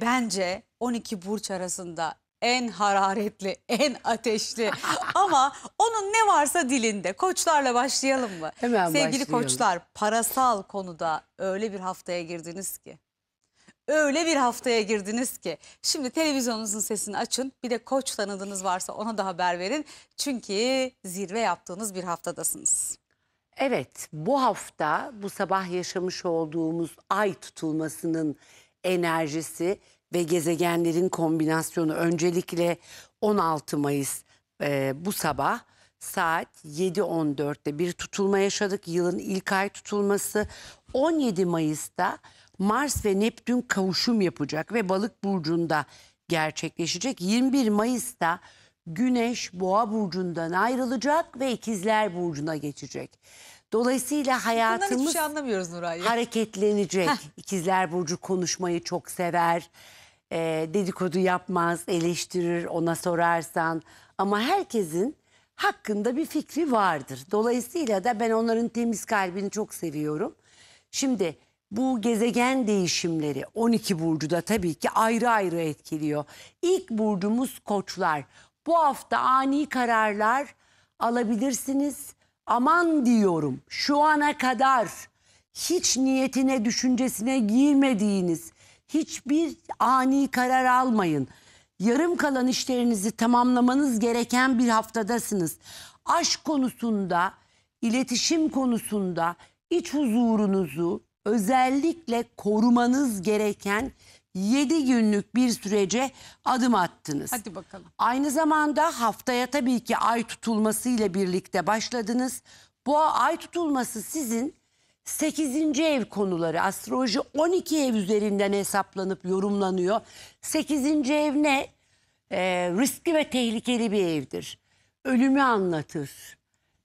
Bence 12 burç arasında en hararetli, en ateşli ama onun ne varsa dilinde. Koçlarla başlayalım mı? Hemen Sevgili başlayalım. koçlar parasal konuda öyle bir haftaya girdiniz ki. Öyle bir haftaya girdiniz ki. Şimdi televizyonunuzun sesini açın. Bir de koç tanıdığınız varsa ona da haber verin. Çünkü zirve yaptığınız bir haftadasınız. Evet bu hafta bu sabah yaşamış olduğumuz ay tutulmasının enerjisi ve gezegenlerin kombinasyonu. Öncelikle 16 Mayıs e, bu sabah saat 7.14'te bir tutulma yaşadık. Yılın ilk ay tutulması 17 Mayıs'ta Mars ve Neptün kavuşum yapacak ve Balık burcunda gerçekleşecek. 21 Mayıs'ta Güneş Boğa burcundan ayrılacak ve İkizler burcuna geçecek. Dolayısıyla şey hayatımız şey anlamıyoruz Nuray. ya. hareketlenecek. İkizler Burcu konuşmayı çok sever. Ee, dedikodu yapmaz, eleştirir ona sorarsan. Ama herkesin hakkında bir fikri vardır. Dolayısıyla da ben onların temiz kalbini çok seviyorum. Şimdi bu gezegen değişimleri 12 burcu da tabii ki ayrı ayrı etkiliyor. İlk burcumuz koçlar. Bu hafta ani kararlar alabilirsiniz aman diyorum şu ana kadar hiç niyetine düşüncesine girmediğiniz hiçbir ani karar almayın. Yarım kalan işlerinizi tamamlamanız gereken bir haftadasınız. Aşk konusunda, iletişim konusunda iç huzurunuzu özellikle korumanız gereken 7 günlük bir sürece adım attınız. Hadi bakalım. Aynı zamanda haftaya tabii ki ay tutulmasıyla birlikte başladınız. Bu ay tutulması sizin 8. ev konuları. Astroloji 12 ev üzerinden hesaplanıp yorumlanıyor. 8. ev ne? Ee, riskli ve tehlikeli bir evdir. Ölümü anlatır,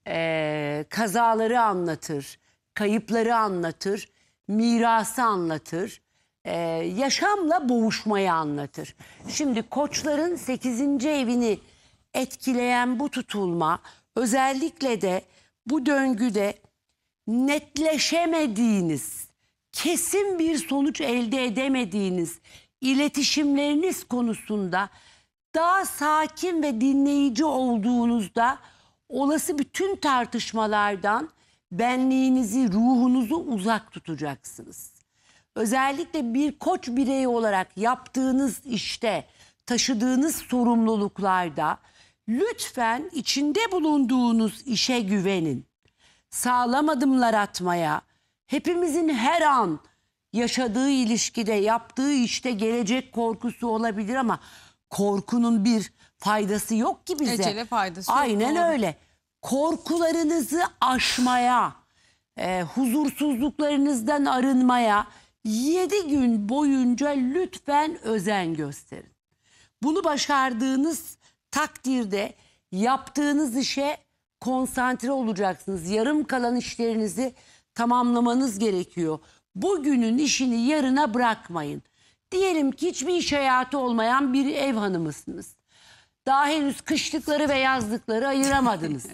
ee, kazaları anlatır, kayıpları anlatır, mirası anlatır e, yaşamla boğuşmayı anlatır. Şimdi koçların 8. evini etkileyen bu tutulma özellikle de bu döngüde netleşemediğiniz, kesin bir sonuç elde edemediğiniz iletişimleriniz konusunda daha sakin ve dinleyici olduğunuzda olası bütün tartışmalardan benliğinizi, ruhunuzu uzak tutacaksınız özellikle bir koç bireyi olarak yaptığınız işte taşıdığınız sorumluluklarda lütfen içinde bulunduğunuz işe güvenin. Sağlam adımlar atmaya, hepimizin her an yaşadığı ilişkide, yaptığı işte gelecek korkusu olabilir ama korkunun bir faydası yok ki bize. Ecele faydası Aynen yok. Aynen öyle. Korkularınızı aşmaya, e, huzursuzluklarınızdan arınmaya, 7 gün boyunca lütfen özen gösterin. Bunu başardığınız takdirde yaptığınız işe konsantre olacaksınız. Yarım kalan işlerinizi tamamlamanız gerekiyor. Bugünün işini yarına bırakmayın. Diyelim ki hiçbir iş hayatı olmayan bir ev hanımısınız. Daha henüz kışlıkları ve yazlıkları ayıramadınız.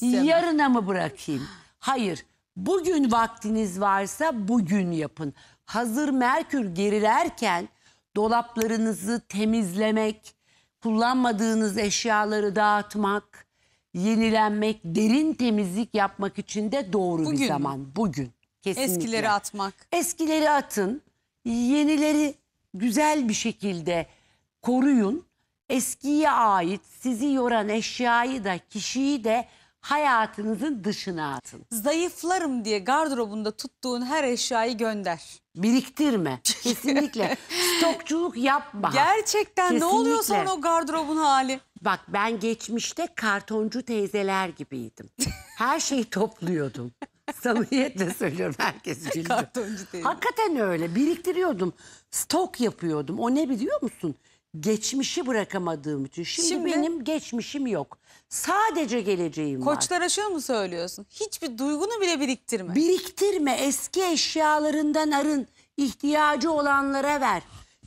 Yarına mı bırakayım? Hayır. Bugün vaktiniz varsa bugün yapın hazır merkür gerilerken dolaplarınızı temizlemek, kullanmadığınız eşyaları dağıtmak, yenilenmek, derin temizlik yapmak için de doğru bugün. bir zaman. Bugün. Kesinlikle. Eskileri atmak. Eskileri atın. Yenileri güzel bir şekilde koruyun. Eskiye ait sizi yoran eşyayı da kişiyi de hayatınızın dışına atın. Zayıflarım diye gardırobunda tuttuğun her eşyayı gönder. Biriktirme. Kesinlikle. Stokçuluk yapma. Gerçekten Kesinlikle. ne oluyor sana o gardırobun hali? Bak ben geçmişte kartoncu teyzeler gibiydim. Her şeyi topluyordum. Samimiyetle söylüyorum herkes güldü. Kartoncu teyze. Hakikaten öyle biriktiriyordum. Stok yapıyordum. O ne biliyor musun? Geçmişi bırakamadığım için. Şimdi, Şimdi... benim geçmişim yok. Sadece geleceğim var. Koçlara şunu mu söylüyorsun? Hiçbir duygunu bile biriktirme. Biriktirme. Eski eşyalarından arın. ihtiyacı olanlara ver.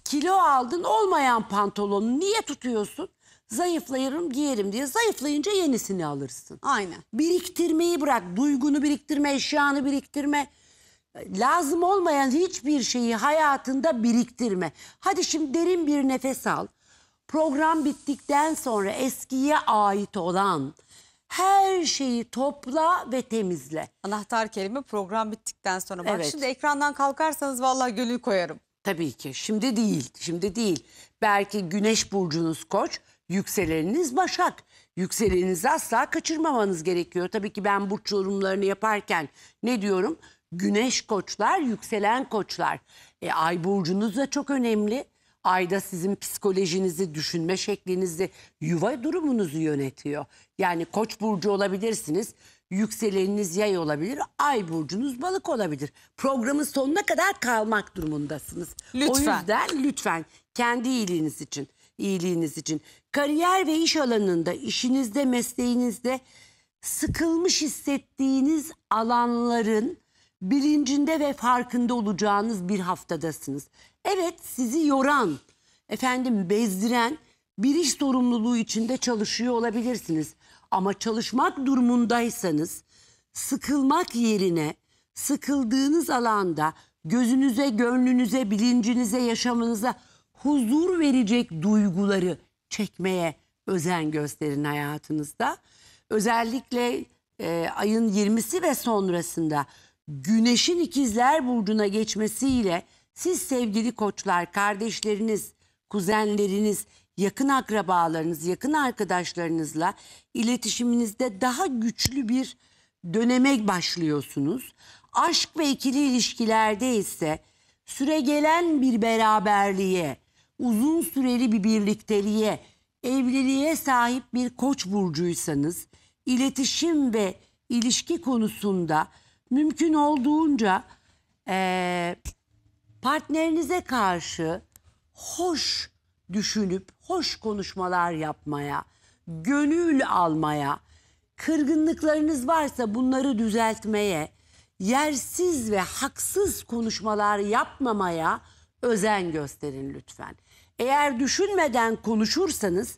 Kilo aldın olmayan pantolonu niye tutuyorsun? Zayıflayırım giyerim diye zayıflayınca yenisini alırsın. Aynen. Biriktirmeyi bırak. Duygunu biriktirme, eşyanı biriktirme. Lazım olmayan hiçbir şeyi hayatında biriktirme. Hadi şimdi derin bir nefes al program bittikten sonra eskiye ait olan her şeyi topla ve temizle. Anahtar kelime program bittikten sonra. Bak şimdi ekrandan kalkarsanız vallahi gönül koyarım. Tabii ki şimdi değil, şimdi değil. Belki güneş burcunuz koç, yükseleniniz başak. Yükseleninizi asla kaçırmamanız gerekiyor. Tabii ki ben burç yorumlarını yaparken ne diyorum? Güneş koçlar, yükselen koçlar. E, ay burcunuz da çok önemli ayda sizin psikolojinizi, düşünme şeklinizi, yuva durumunuzu yönetiyor. Yani koç burcu olabilirsiniz, yükseleniniz yay olabilir, ay burcunuz balık olabilir. Programın sonuna kadar kalmak durumundasınız. Lütfen. O yüzden lütfen kendi iyiliğiniz için, iyiliğiniz için. Kariyer ve iş alanında, işinizde, mesleğinizde sıkılmış hissettiğiniz alanların bilincinde ve farkında olacağınız bir haftadasınız. Evet sizi yoran, efendim bezdiren bir iş sorumluluğu içinde çalışıyor olabilirsiniz. Ama çalışmak durumundaysanız sıkılmak yerine sıkıldığınız alanda gözünüze, gönlünüze, bilincinize, yaşamınıza huzur verecek duyguları çekmeye özen gösterin hayatınızda. Özellikle e, ayın 20'si ve sonrasında güneşin ikizler burcuna geçmesiyle siz sevgili koçlar, kardeşleriniz, kuzenleriniz, yakın akrabalarınız, yakın arkadaşlarınızla iletişiminizde daha güçlü bir döneme başlıyorsunuz. Aşk ve ikili ilişkilerde ise süre gelen bir beraberliğe, uzun süreli bir birlikteliğe, evliliğe sahip bir koç burcuysanız iletişim ve ilişki konusunda mümkün olduğunca e, partnerinize karşı hoş düşünüp hoş konuşmalar yapmaya, gönül almaya, kırgınlıklarınız varsa bunları düzeltmeye, yersiz ve haksız konuşmalar yapmamaya özen gösterin lütfen. Eğer düşünmeden konuşursanız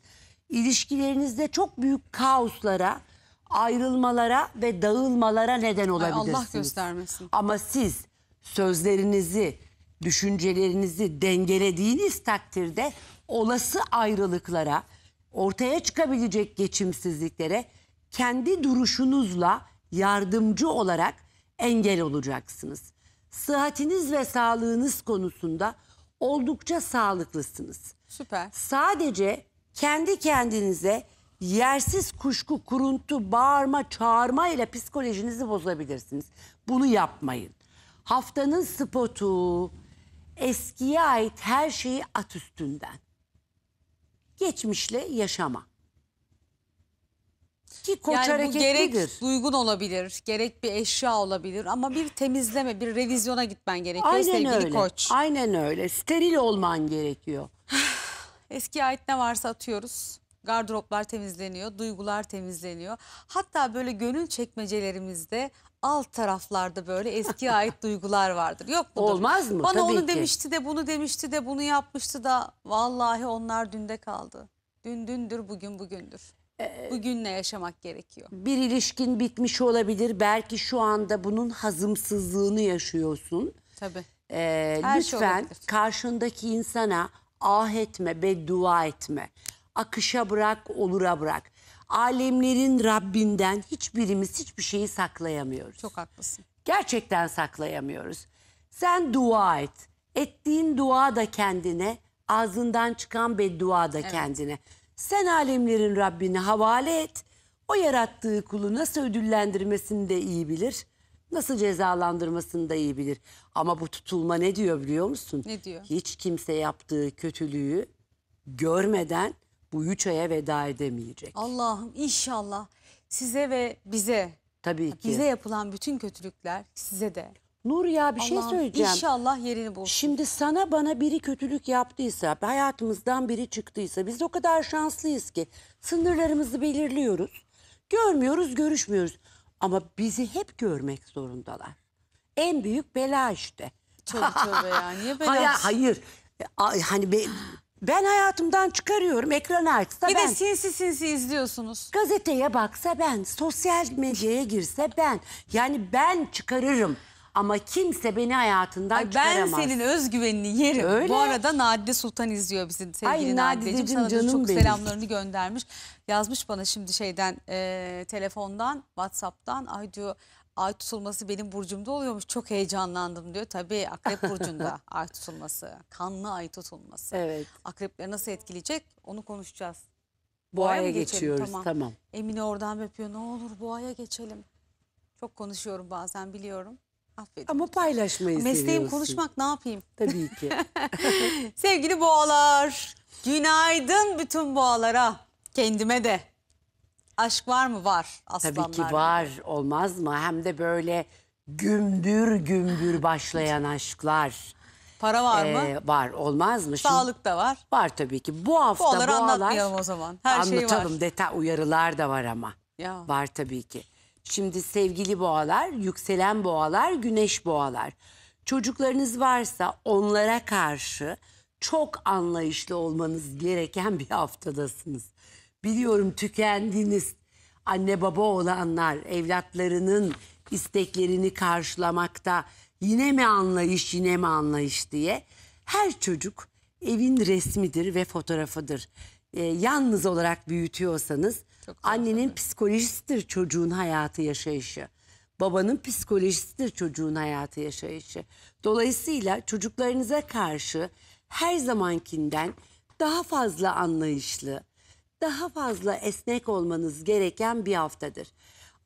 ilişkilerinizde çok büyük kaoslara, ayrılmalara ve dağılmalara neden olabilirsiniz. Ay Allah göstermesin. Ama siz sözlerinizi, düşüncelerinizi dengelediğiniz takdirde olası ayrılıklara, ortaya çıkabilecek geçimsizliklere kendi duruşunuzla yardımcı olarak engel olacaksınız. Sıhhatiniz ve sağlığınız konusunda oldukça sağlıklısınız. Süper. Sadece kendi kendinize yersiz kuşku, kuruntu, bağırma, çağırma ile psikolojinizi bozabilirsiniz. Bunu yapmayın. Haftanın spotu, eskiye ait her şeyi at üstünden. Geçmişle yaşama. Ki koç yani hareketlidir. gerek duygun olabilir, gerek bir eşya olabilir ama bir temizleme, bir revizyona gitmen gerekiyor Aynen sevgili öyle. koç. Aynen öyle. Steril olman gerekiyor. Eski ait ne varsa atıyoruz. Gardıroplar temizleniyor, duygular temizleniyor. Hatta böyle gönül çekmecelerimizde alt taraflarda böyle eskiye ait duygular vardır. Yok mudur? Olmaz mı? Bana Tabii onu ki. demişti de bunu demişti de bunu yapmıştı da vallahi onlar dünde kaldı. Dün dündür bugün bugündür. Ee, Bugünle yaşamak gerekiyor. Bir ilişkin bitmiş olabilir. Belki şu anda bunun hazımsızlığını yaşıyorsun. Tabii. Ee, Her şey lütfen şey karşındaki insana ah etme, beddua etme. Akışa bırak, olura bırak alemlerin Rabbinden hiçbirimiz hiçbir şeyi saklayamıyoruz. Çok haklısın. Gerçekten saklayamıyoruz. Sen dua et. Ettiğin dua da kendine, ağzından çıkan beddua da evet. kendine. Sen alemlerin Rabbini havale et. O yarattığı kulu nasıl ödüllendirmesini de iyi bilir. Nasıl cezalandırmasını da iyi bilir. Ama bu tutulma ne diyor biliyor musun? Ne diyor? Hiç kimse yaptığı kötülüğü görmeden bu üç aya veda edemeyecek. Allah'ım inşallah size ve bize Tabii ki. bize yapılan bütün kötülükler size de. Nur ya bir şey söyleyeceğim. İnşallah yerini bulsun. Şimdi sana bana biri kötülük yaptıysa, hayatımızdan biri çıktıysa biz o kadar şanslıyız ki sınırlarımızı belirliyoruz. Görmüyoruz, görüşmüyoruz. Ama bizi hep görmek zorundalar. En büyük bela işte. Tövbe tövbe ya niye böyle? Hayır, hayır. E, hani be- ben hayatımdan çıkarıyorum. Ekranı açsa Bir ben. de sinsi sinsi izliyorsunuz. Gazeteye baksa ben. Sosyal medyaya girse ben. Yani ben çıkarırım. Ama kimse beni hayatından Ay, ben çıkaramaz. senin özgüvenini yerim. Öyle. Bu arada Nadide Sultan izliyor bizi sevgili Ay, Nadideciğim. Sana canım çok benim. selamlarını göndermiş. Yazmış bana şimdi şeyden e, telefondan, Whatsapp'tan. Ay diyor ay tutulması benim burcumda oluyormuş. Çok heyecanlandım diyor. Tabii akrep burcunda ay tutulması, kanlı ay tutulması. Evet. Akrepleri nasıl etkileyecek onu konuşacağız. Boğaya, aya geçiyoruz tamam. tamam. Emine oradan öpüyor ne olur bu aya geçelim. Çok konuşuyorum bazen biliyorum. Affedin. Ama paylaşmayı Mesleğim seviyorsun. Mesleğim konuşmak ne yapayım? Tabii ki. Sevgili boğalar, günaydın bütün boğalara. Kendime de Aşk var mı? Var aslanlar. Tabii ki var olmaz mı? Hem de böyle gümbür gümbür başlayan aşklar. Para var mı? Ee, var olmaz mı? Sağlık da var. var tabii ki. Bu hafta Boğaları boğalar anlatmayalım o zaman. Her şey var. anlatalım detay uyarılar da var ama. Ya. Var tabii ki. Şimdi sevgili boğalar, yükselen boğalar, güneş boğalar. Çocuklarınız varsa onlara karşı çok anlayışlı olmanız gereken bir haftadasınız. Biliyorum tükendiniz anne baba olanlar evlatlarının isteklerini karşılamakta yine mi anlayış yine mi anlayış diye her çocuk evin resmidir ve fotoğrafıdır. Ee, yalnız olarak büyütüyorsanız Çok annenin tabii. psikolojisidir çocuğun hayatı yaşayışı. Babanın psikolojisidir çocuğun hayatı yaşayışı. Dolayısıyla çocuklarınıza karşı her zamankinden daha fazla anlayışlı, daha fazla esnek olmanız gereken bir haftadır.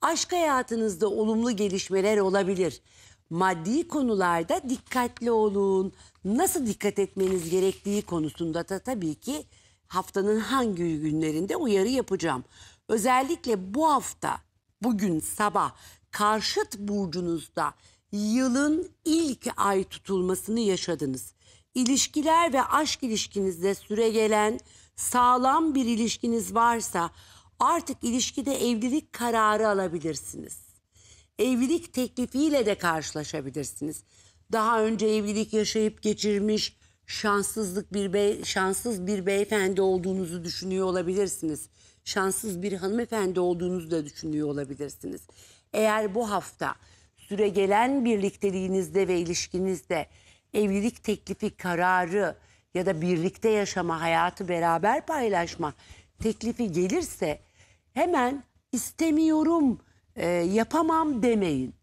Aşk hayatınızda olumlu gelişmeler olabilir. Maddi konularda dikkatli olun. Nasıl dikkat etmeniz gerektiği konusunda da tabii ki haftanın hangi günlerinde uyarı yapacağım. Özellikle bu hafta bugün sabah karşıt burcunuzda yılın ilk ay tutulmasını yaşadınız. İlişkiler ve aşk ilişkinizde süre gelen sağlam bir ilişkiniz varsa artık ilişkide evlilik kararı alabilirsiniz. Evlilik teklifiyle de karşılaşabilirsiniz. Daha önce evlilik yaşayıp geçirmiş şanssızlık bir bey, şanssız bir beyefendi olduğunuzu düşünüyor olabilirsiniz. Şanssız bir hanımefendi olduğunuzu da düşünüyor olabilirsiniz. Eğer bu hafta süre süregelen birlikteliğinizde ve ilişkinizde evlilik teklifi kararı ya da birlikte yaşama, hayatı beraber paylaşma teklifi gelirse hemen istemiyorum, e, yapamam demeyin.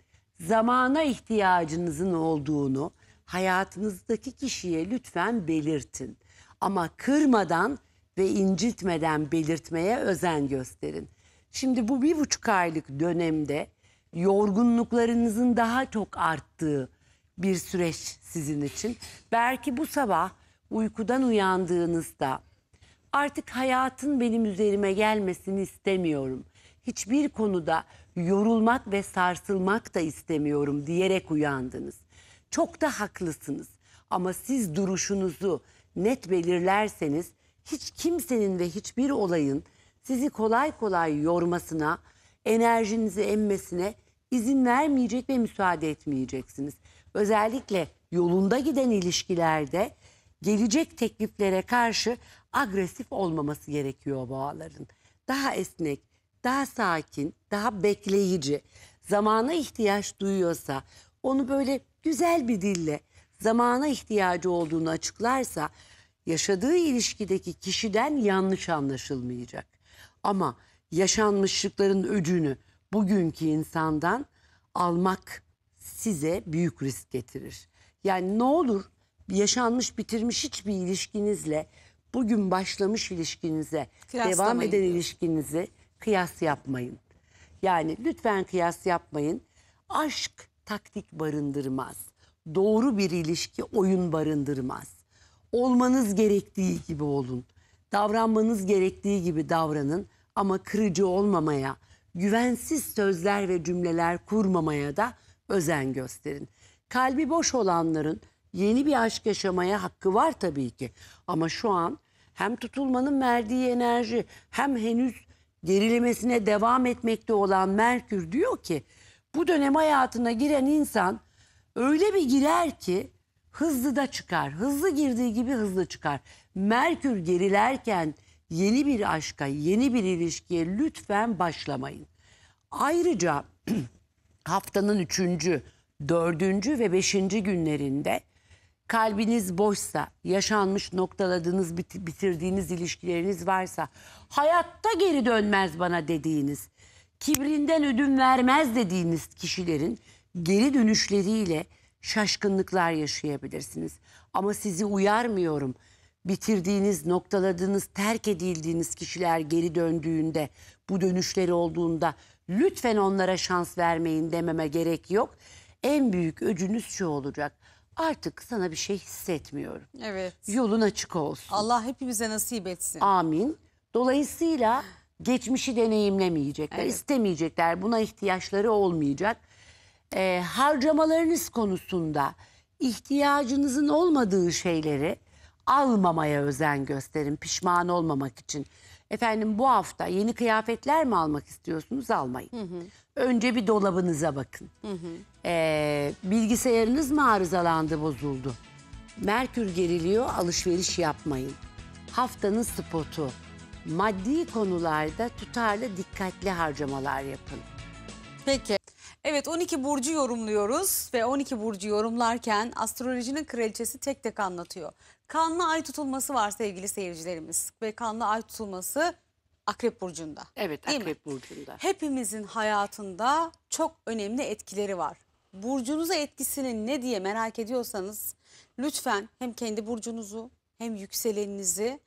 Zamana ihtiyacınızın olduğunu hayatınızdaki kişiye lütfen belirtin. Ama kırmadan ve incitmeden belirtmeye özen gösterin. Şimdi bu bir buçuk aylık dönemde yorgunluklarınızın daha çok arttığı bir süreç sizin için. Belki bu sabah uykudan uyandığınızda artık hayatın benim üzerime gelmesini istemiyorum. Hiçbir konuda yorulmak ve sarsılmak da istemiyorum diyerek uyandınız. Çok da haklısınız ama siz duruşunuzu net belirlerseniz hiç kimsenin ve hiçbir olayın sizi kolay kolay yormasına, enerjinizi emmesine izin vermeyecek ve müsaade etmeyeceksiniz. Özellikle yolunda giden ilişkilerde gelecek tekliflere karşı agresif olmaması gerekiyor boğaların. Daha esnek, daha sakin, daha bekleyici. Zamana ihtiyaç duyuyorsa onu böyle güzel bir dille zamana ihtiyacı olduğunu açıklarsa yaşadığı ilişkideki kişiden yanlış anlaşılmayacak. Ama yaşanmışlıkların öcünü bugünkü insandan almak size büyük risk getirir. Yani ne olur yaşanmış bitirmiş hiçbir ilişkinizle bugün başlamış ilişkinize devam eden diyor. ilişkinizi kıyas yapmayın. Yani lütfen kıyas yapmayın. Aşk taktik barındırmaz. Doğru bir ilişki oyun barındırmaz. Olmanız gerektiği gibi olun. Davranmanız gerektiği gibi davranın ama kırıcı olmamaya, güvensiz sözler ve cümleler kurmamaya da özen gösterin. Kalbi boş olanların yeni bir aşk yaşamaya hakkı var tabii ki. Ama şu an hem tutulmanın verdiği enerji hem henüz gerilemesine devam etmekte olan Merkür diyor ki bu dönem hayatına giren insan öyle bir girer ki hızlı da çıkar. Hızlı girdiği gibi hızlı çıkar. Merkür gerilerken yeni bir aşka, yeni bir ilişkiye lütfen başlamayın. Ayrıca haftanın üçüncü, dördüncü ve beşinci günlerinde kalbiniz boşsa, yaşanmış noktaladığınız, bitirdiğiniz ilişkileriniz varsa, hayatta geri dönmez bana dediğiniz, kibrinden ödün vermez dediğiniz kişilerin geri dönüşleriyle şaşkınlıklar yaşayabilirsiniz. Ama sizi uyarmıyorum. Bitirdiğiniz, noktaladığınız, terk edildiğiniz kişiler geri döndüğünde, bu dönüşleri olduğunda lütfen onlara şans vermeyin dememe gerek yok. En büyük öcünüz şu olacak artık sana bir şey hissetmiyorum. Evet. Yolun açık olsun. Allah hepimize nasip etsin. Amin. Dolayısıyla geçmişi deneyimlemeyecekler, Evet. istemeyecekler. Buna ihtiyaçları olmayacak. Ee, harcamalarınız konusunda ihtiyacınızın olmadığı şeyleri almamaya özen gösterin pişman olmamak için. Efendim bu hafta yeni kıyafetler mi almak istiyorsunuz almayın. Önce bir dolabınıza bakın. Ee, bilgisayarınız mı arızalandı bozuldu? Merkür geriliyor alışveriş yapmayın. Haftanın spotu. Maddi konularda tutarlı dikkatli harcamalar yapın. Peki. Evet 12 burcu yorumluyoruz ve 12 burcu yorumlarken astrolojinin kraliçesi tek tek anlatıyor. Kanlı ay tutulması var sevgili seyircilerimiz ve kanlı ay tutulması Akrep Burcu'nda. Evet Akrep mi? Burcu'nda. Hepimizin hayatında çok önemli etkileri var burcunuza etkisinin ne diye merak ediyorsanız lütfen hem kendi burcunuzu hem yükseleninizi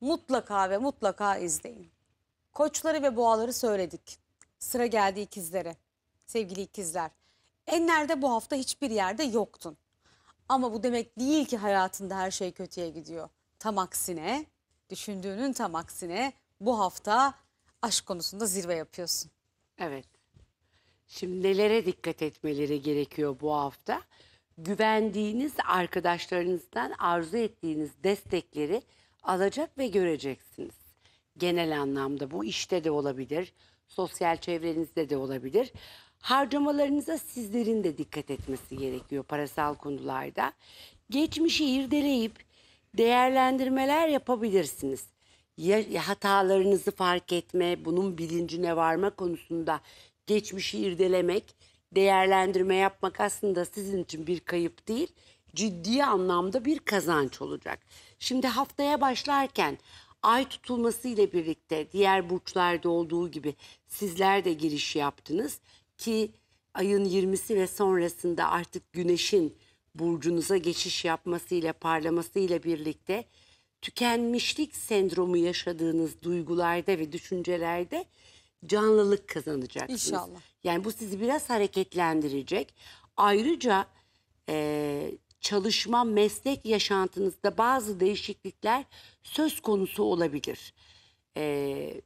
mutlaka ve mutlaka izleyin. Koçları ve boğaları söyledik. Sıra geldi ikizlere. Sevgili ikizler, enlerde bu hafta hiçbir yerde yoktun. Ama bu demek değil ki hayatında her şey kötüye gidiyor. Tam aksine, düşündüğünün tam aksine bu hafta aşk konusunda zirve yapıyorsun. Evet. Şimdi nelere dikkat etmeleri gerekiyor bu hafta? Güvendiğiniz arkadaşlarınızdan arzu ettiğiniz destekleri alacak ve göreceksiniz. Genel anlamda bu işte de olabilir, sosyal çevrenizde de olabilir. Harcamalarınıza sizlerin de dikkat etmesi gerekiyor parasal konularda. Geçmişi irdeleyip değerlendirmeler yapabilirsiniz. Ya, hatalarınızı fark etme, bunun bilincine varma konusunda geçmişi irdelemek, değerlendirme yapmak aslında sizin için bir kayıp değil, ciddi anlamda bir kazanç olacak. Şimdi haftaya başlarken ay tutulması ile birlikte diğer burçlarda olduğu gibi sizler de giriş yaptınız ki ayın 20'si ve sonrasında artık güneşin burcunuza geçiş yapmasıyla parlamasıyla birlikte tükenmişlik sendromu yaşadığınız duygularda ve düşüncelerde canlılık kazanacaksınız. İnşallah. Yani bu sizi biraz hareketlendirecek. Ayrıca e, çalışma, meslek yaşantınızda bazı değişiklikler söz konusu olabilir. E,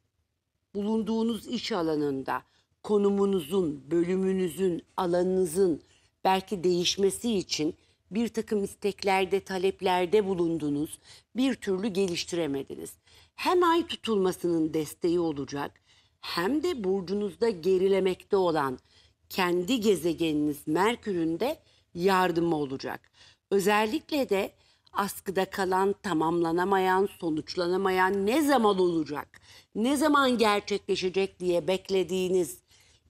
bulunduğunuz iş alanında konumunuzun, bölümünüzün, alanınızın belki değişmesi için bir takım isteklerde, taleplerde bulundunuz, bir türlü geliştiremediniz. Hem ay tutulmasının desteği olacak hem de burcunuzda gerilemekte olan kendi gezegeniniz Merkür'ün de yardımı olacak. Özellikle de askıda kalan, tamamlanamayan, sonuçlanamayan ne zaman olacak, ne zaman gerçekleşecek diye beklediğiniz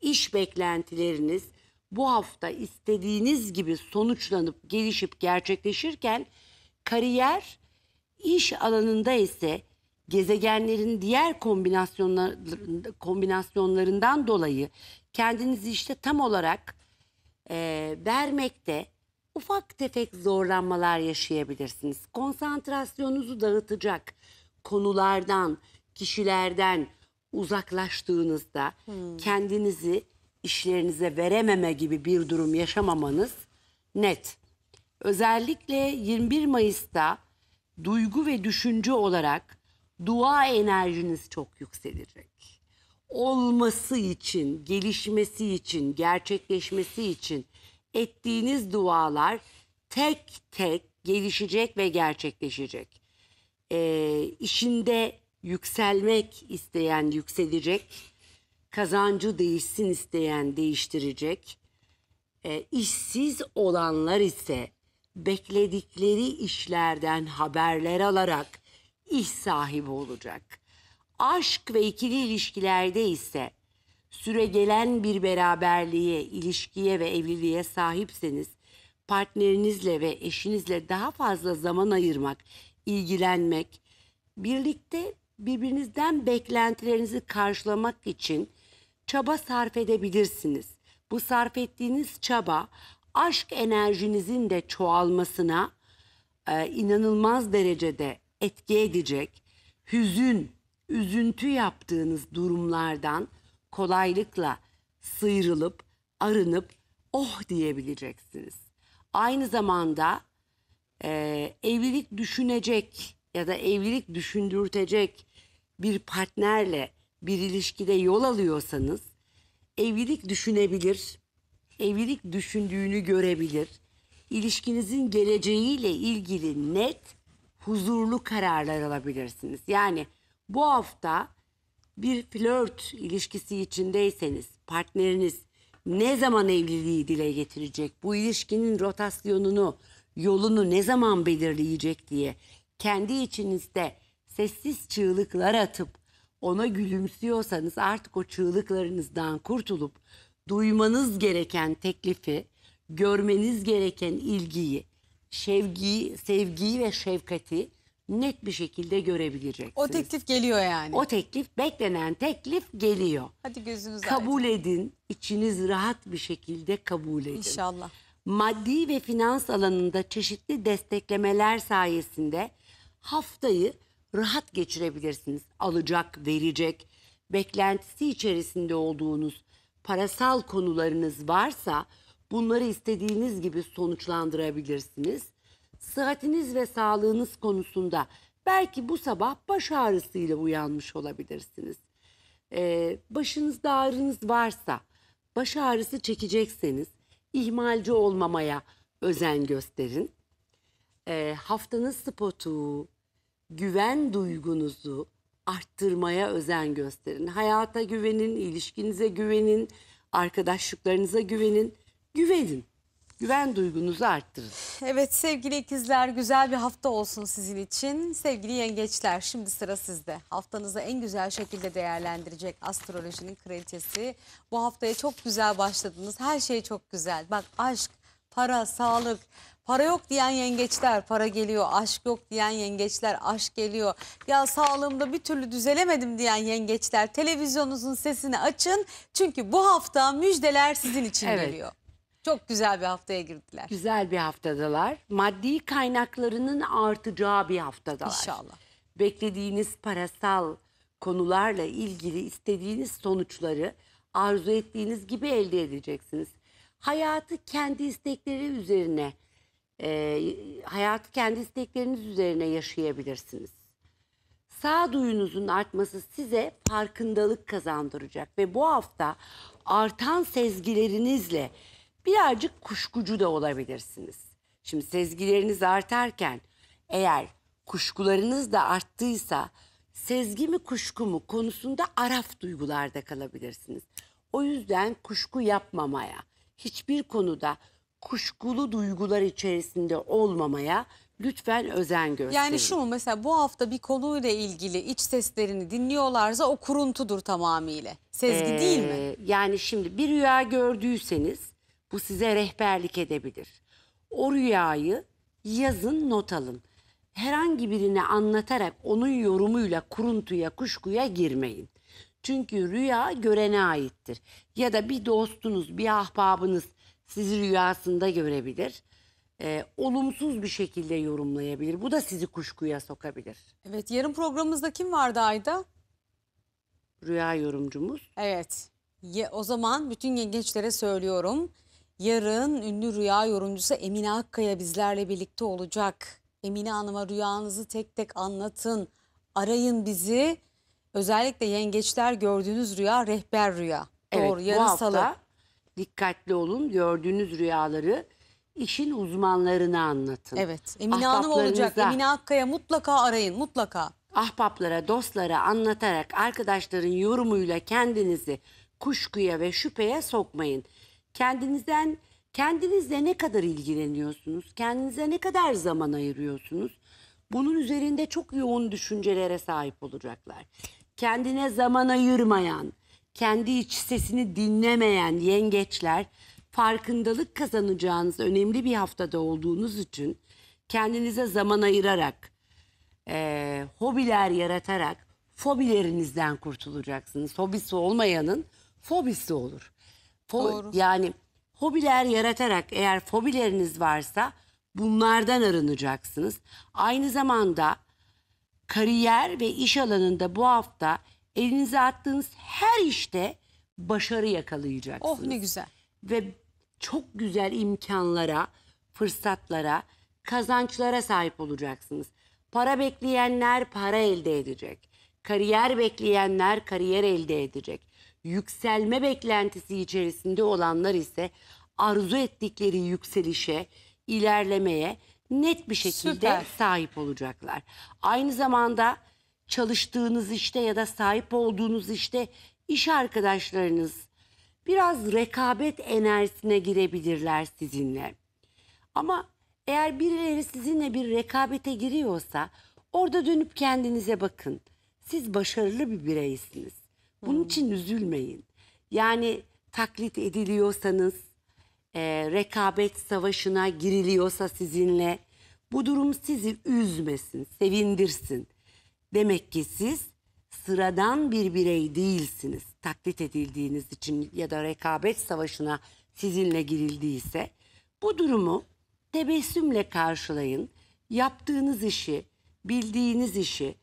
iş beklentileriniz bu hafta istediğiniz gibi sonuçlanıp gelişip gerçekleşirken kariyer iş alanında ise gezegenlerin diğer kombinasyonlar, kombinasyonlarından dolayı kendinizi işte tam olarak e, vermekte ufak tefek zorlanmalar yaşayabilirsiniz. Konsantrasyonunuzu dağıtacak konulardan, kişilerden uzaklaştığınızda hmm. kendinizi işlerinize verememe gibi bir durum yaşamamanız net. Özellikle 21 Mayıs'ta duygu ve düşünce olarak dua enerjiniz çok yükselecek. Olması için, gelişmesi için, gerçekleşmesi için ettiğiniz dualar tek tek gelişecek ve gerçekleşecek. Ee, işinde yükselmek isteyen yükselecek, kazancı değişsin isteyen değiştirecek. E, işsiz olanlar ise bekledikleri işlerden haberler alarak iş sahibi olacak. Aşk ve ikili ilişkilerde ise süre gelen bir beraberliğe, ilişkiye ve evliliğe sahipseniz partnerinizle ve eşinizle daha fazla zaman ayırmak, ilgilenmek, birlikte birbirinizden beklentilerinizi karşılamak için çaba sarf edebilirsiniz. Bu sarf ettiğiniz çaba aşk enerjinizin de çoğalmasına e, inanılmaz derecede etki edecek hüzün, üzüntü yaptığınız durumlardan kolaylıkla sıyrılıp, arınıp oh diyebileceksiniz. Aynı zamanda e, evlilik düşünecek ya da evlilik düşündürtecek bir partnerle bir ilişkide yol alıyorsanız evlilik düşünebilir, evlilik düşündüğünü görebilir. İlişkinizin geleceğiyle ilgili net huzurlu kararlar alabilirsiniz. Yani bu hafta bir flört ilişkisi içindeyseniz partneriniz ne zaman evliliği dile getirecek, bu ilişkinin rotasyonunu, yolunu ne zaman belirleyecek diye kendi içinizde sessiz çığlıklar atıp ona gülümsüyorsanız artık o çığlıklarınızdan kurtulup duymanız gereken teklifi, görmeniz gereken ilgiyi şevgiyi, sevgiyi ve şefkati net bir şekilde görebileceksiniz. O teklif geliyor yani. O teklif, beklenen teklif geliyor. Hadi gözünüzü. Kabul aydın. edin, içiniz rahat bir şekilde kabul edin. İnşallah. Maddi ve finans alanında çeşitli desteklemeler sayesinde haftayı rahat geçirebilirsiniz. Alacak, verecek, beklentisi içerisinde olduğunuz parasal konularınız varsa Bunları istediğiniz gibi sonuçlandırabilirsiniz. Sıhhatiniz ve sağlığınız konusunda belki bu sabah baş ağrısıyla uyanmış olabilirsiniz. Ee, başınızda ağrınız varsa, baş ağrısı çekecekseniz ihmalci olmamaya özen gösterin. Ee, haftanın spotu, güven duygunuzu arttırmaya özen gösterin. Hayata güvenin, ilişkinize güvenin, arkadaşlıklarınıza güvenin güvenin. Güven duygunuzu arttırın. Evet sevgili ikizler güzel bir hafta olsun sizin için. Sevgili yengeçler şimdi sıra sizde. Haftanızı en güzel şekilde değerlendirecek astrolojinin kraliçesi. Bu haftaya çok güzel başladınız. Her şey çok güzel. Bak aşk, para, sağlık, Para yok diyen yengeçler para geliyor. Aşk yok diyen yengeçler aşk geliyor. Ya sağlığımda bir türlü düzelemedim diyen yengeçler televizyonunuzun sesini açın. Çünkü bu hafta müjdeler sizin için evet. geliyor. Çok güzel bir haftaya girdiler. Güzel bir haftadalar. Maddi kaynaklarının artacağı bir haftadalar. İnşallah. Beklediğiniz parasal konularla ilgili istediğiniz sonuçları arzu ettiğiniz gibi elde edeceksiniz. Hayatı kendi istekleri üzerine, e, hayatı kendi istekleriniz üzerine yaşayabilirsiniz. Sağduyunuzun artması size farkındalık kazandıracak ve bu hafta artan sezgilerinizle birazcık kuşkucu da olabilirsiniz. Şimdi sezgileriniz artarken eğer kuşkularınız da arttıysa sezgi mi kuşku mu konusunda araf duygularda kalabilirsiniz. O yüzden kuşku yapmamaya, hiçbir konuda kuşkulu duygular içerisinde olmamaya lütfen özen gösterin. Yani şu mesela bu hafta bir konuyla ilgili iç seslerini dinliyorlarsa o kuruntudur tamamıyla. Sezgi Ee, değil mi? Ee, yani şimdi bir rüya gördüyseniz bu size rehberlik edebilir. O rüyayı yazın not alın. Herhangi birine anlatarak onun yorumuyla kuruntuya kuşkuya girmeyin. Çünkü rüya görene aittir. Ya da bir dostunuz, bir ahbabınız sizi rüyasında görebilir. Ee, olumsuz bir şekilde yorumlayabilir. Bu da sizi kuşkuya sokabilir. Evet, yarın programımızda kim vardı Ayda? Rüya yorumcumuz. Evet. Ye, o zaman bütün gençlere söylüyorum. Yarın ünlü rüya yorumcusu Emine Akkaya bizlerle birlikte olacak. Emine Hanım'a rüyanızı tek tek anlatın. Arayın bizi. Özellikle yengeçler gördüğünüz rüya rehber rüya. Evet, Doğru yarın bu hafta salı. dikkatli olun gördüğünüz rüyaları işin uzmanlarına anlatın. Evet Emine Hanım olacak. Emine Akkaya mutlaka arayın mutlaka. ahbaplara, dostlara anlatarak arkadaşların yorumuyla kendinizi kuşkuya ve şüpheye sokmayın kendinizden kendinizle ne kadar ilgileniyorsunuz? Kendinize ne kadar zaman ayırıyorsunuz? Bunun üzerinde çok yoğun düşüncelere sahip olacaklar. Kendine zaman ayırmayan, kendi iç sesini dinlemeyen yengeçler farkındalık kazanacağınız önemli bir haftada olduğunuz için kendinize zaman ayırarak, e, hobiler yaratarak fobilerinizden kurtulacaksınız. Hobisi olmayanın fobisi olur. Doğru. Yani hobiler yaratarak eğer fobileriniz varsa bunlardan arınacaksınız. Aynı zamanda kariyer ve iş alanında bu hafta elinize attığınız her işte başarı yakalayacaksınız. Oh ne güzel. Ve çok güzel imkanlara, fırsatlara, kazançlara sahip olacaksınız. Para bekleyenler para elde edecek. Kariyer bekleyenler kariyer elde edecek yükselme beklentisi içerisinde olanlar ise arzu ettikleri yükselişe, ilerlemeye net bir şekilde Süper. sahip olacaklar. Aynı zamanda çalıştığınız işte ya da sahip olduğunuz işte iş arkadaşlarınız biraz rekabet enerjisine girebilirler sizinle. Ama eğer birileri sizinle bir rekabete giriyorsa orada dönüp kendinize bakın. Siz başarılı bir bireysiniz. Bunun için üzülmeyin. Yani taklit ediliyorsanız, e, rekabet savaşına giriliyorsa sizinle bu durum sizi üzmesin, sevindirsin. Demek ki siz sıradan bir birey değilsiniz. Taklit edildiğiniz için ya da rekabet savaşına sizinle girildiyse bu durumu tebessümle karşılayın. Yaptığınız işi, bildiğiniz işi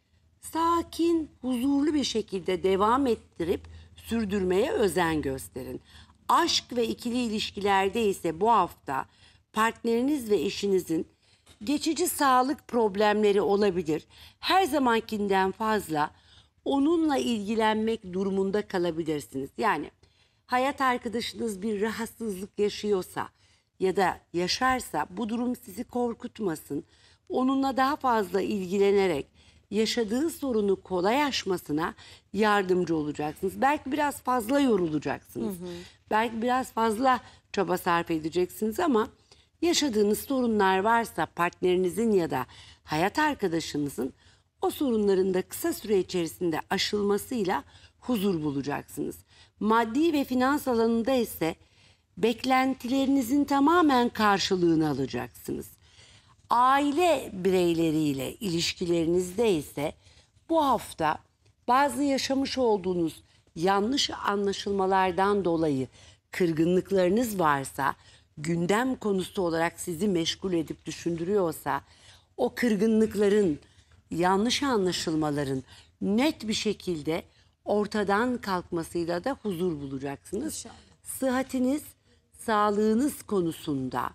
sakin, huzurlu bir şekilde devam ettirip sürdürmeye özen gösterin. Aşk ve ikili ilişkilerde ise bu hafta partneriniz ve eşinizin geçici sağlık problemleri olabilir. Her zamankinden fazla onunla ilgilenmek durumunda kalabilirsiniz. Yani hayat arkadaşınız bir rahatsızlık yaşıyorsa ya da yaşarsa bu durum sizi korkutmasın. Onunla daha fazla ilgilenerek yaşadığı sorunu kolay aşmasına yardımcı olacaksınız. Belki biraz fazla yorulacaksınız. Hı hı. Belki biraz fazla çaba sarf edeceksiniz ama yaşadığınız sorunlar varsa partnerinizin ya da hayat arkadaşınızın o sorunların da kısa süre içerisinde aşılmasıyla huzur bulacaksınız. Maddi ve finans alanında ise beklentilerinizin tamamen karşılığını alacaksınız. Aile bireyleriyle ilişkilerinizde ise bu hafta bazı yaşamış olduğunuz yanlış anlaşılmalardan dolayı kırgınlıklarınız varsa, gündem konusu olarak sizi meşgul edip düşündürüyorsa, o kırgınlıkların, yanlış anlaşılmaların net bir şekilde ortadan kalkmasıyla da huzur bulacaksınız. İnşallah. Sıhhatiniz, sağlığınız konusunda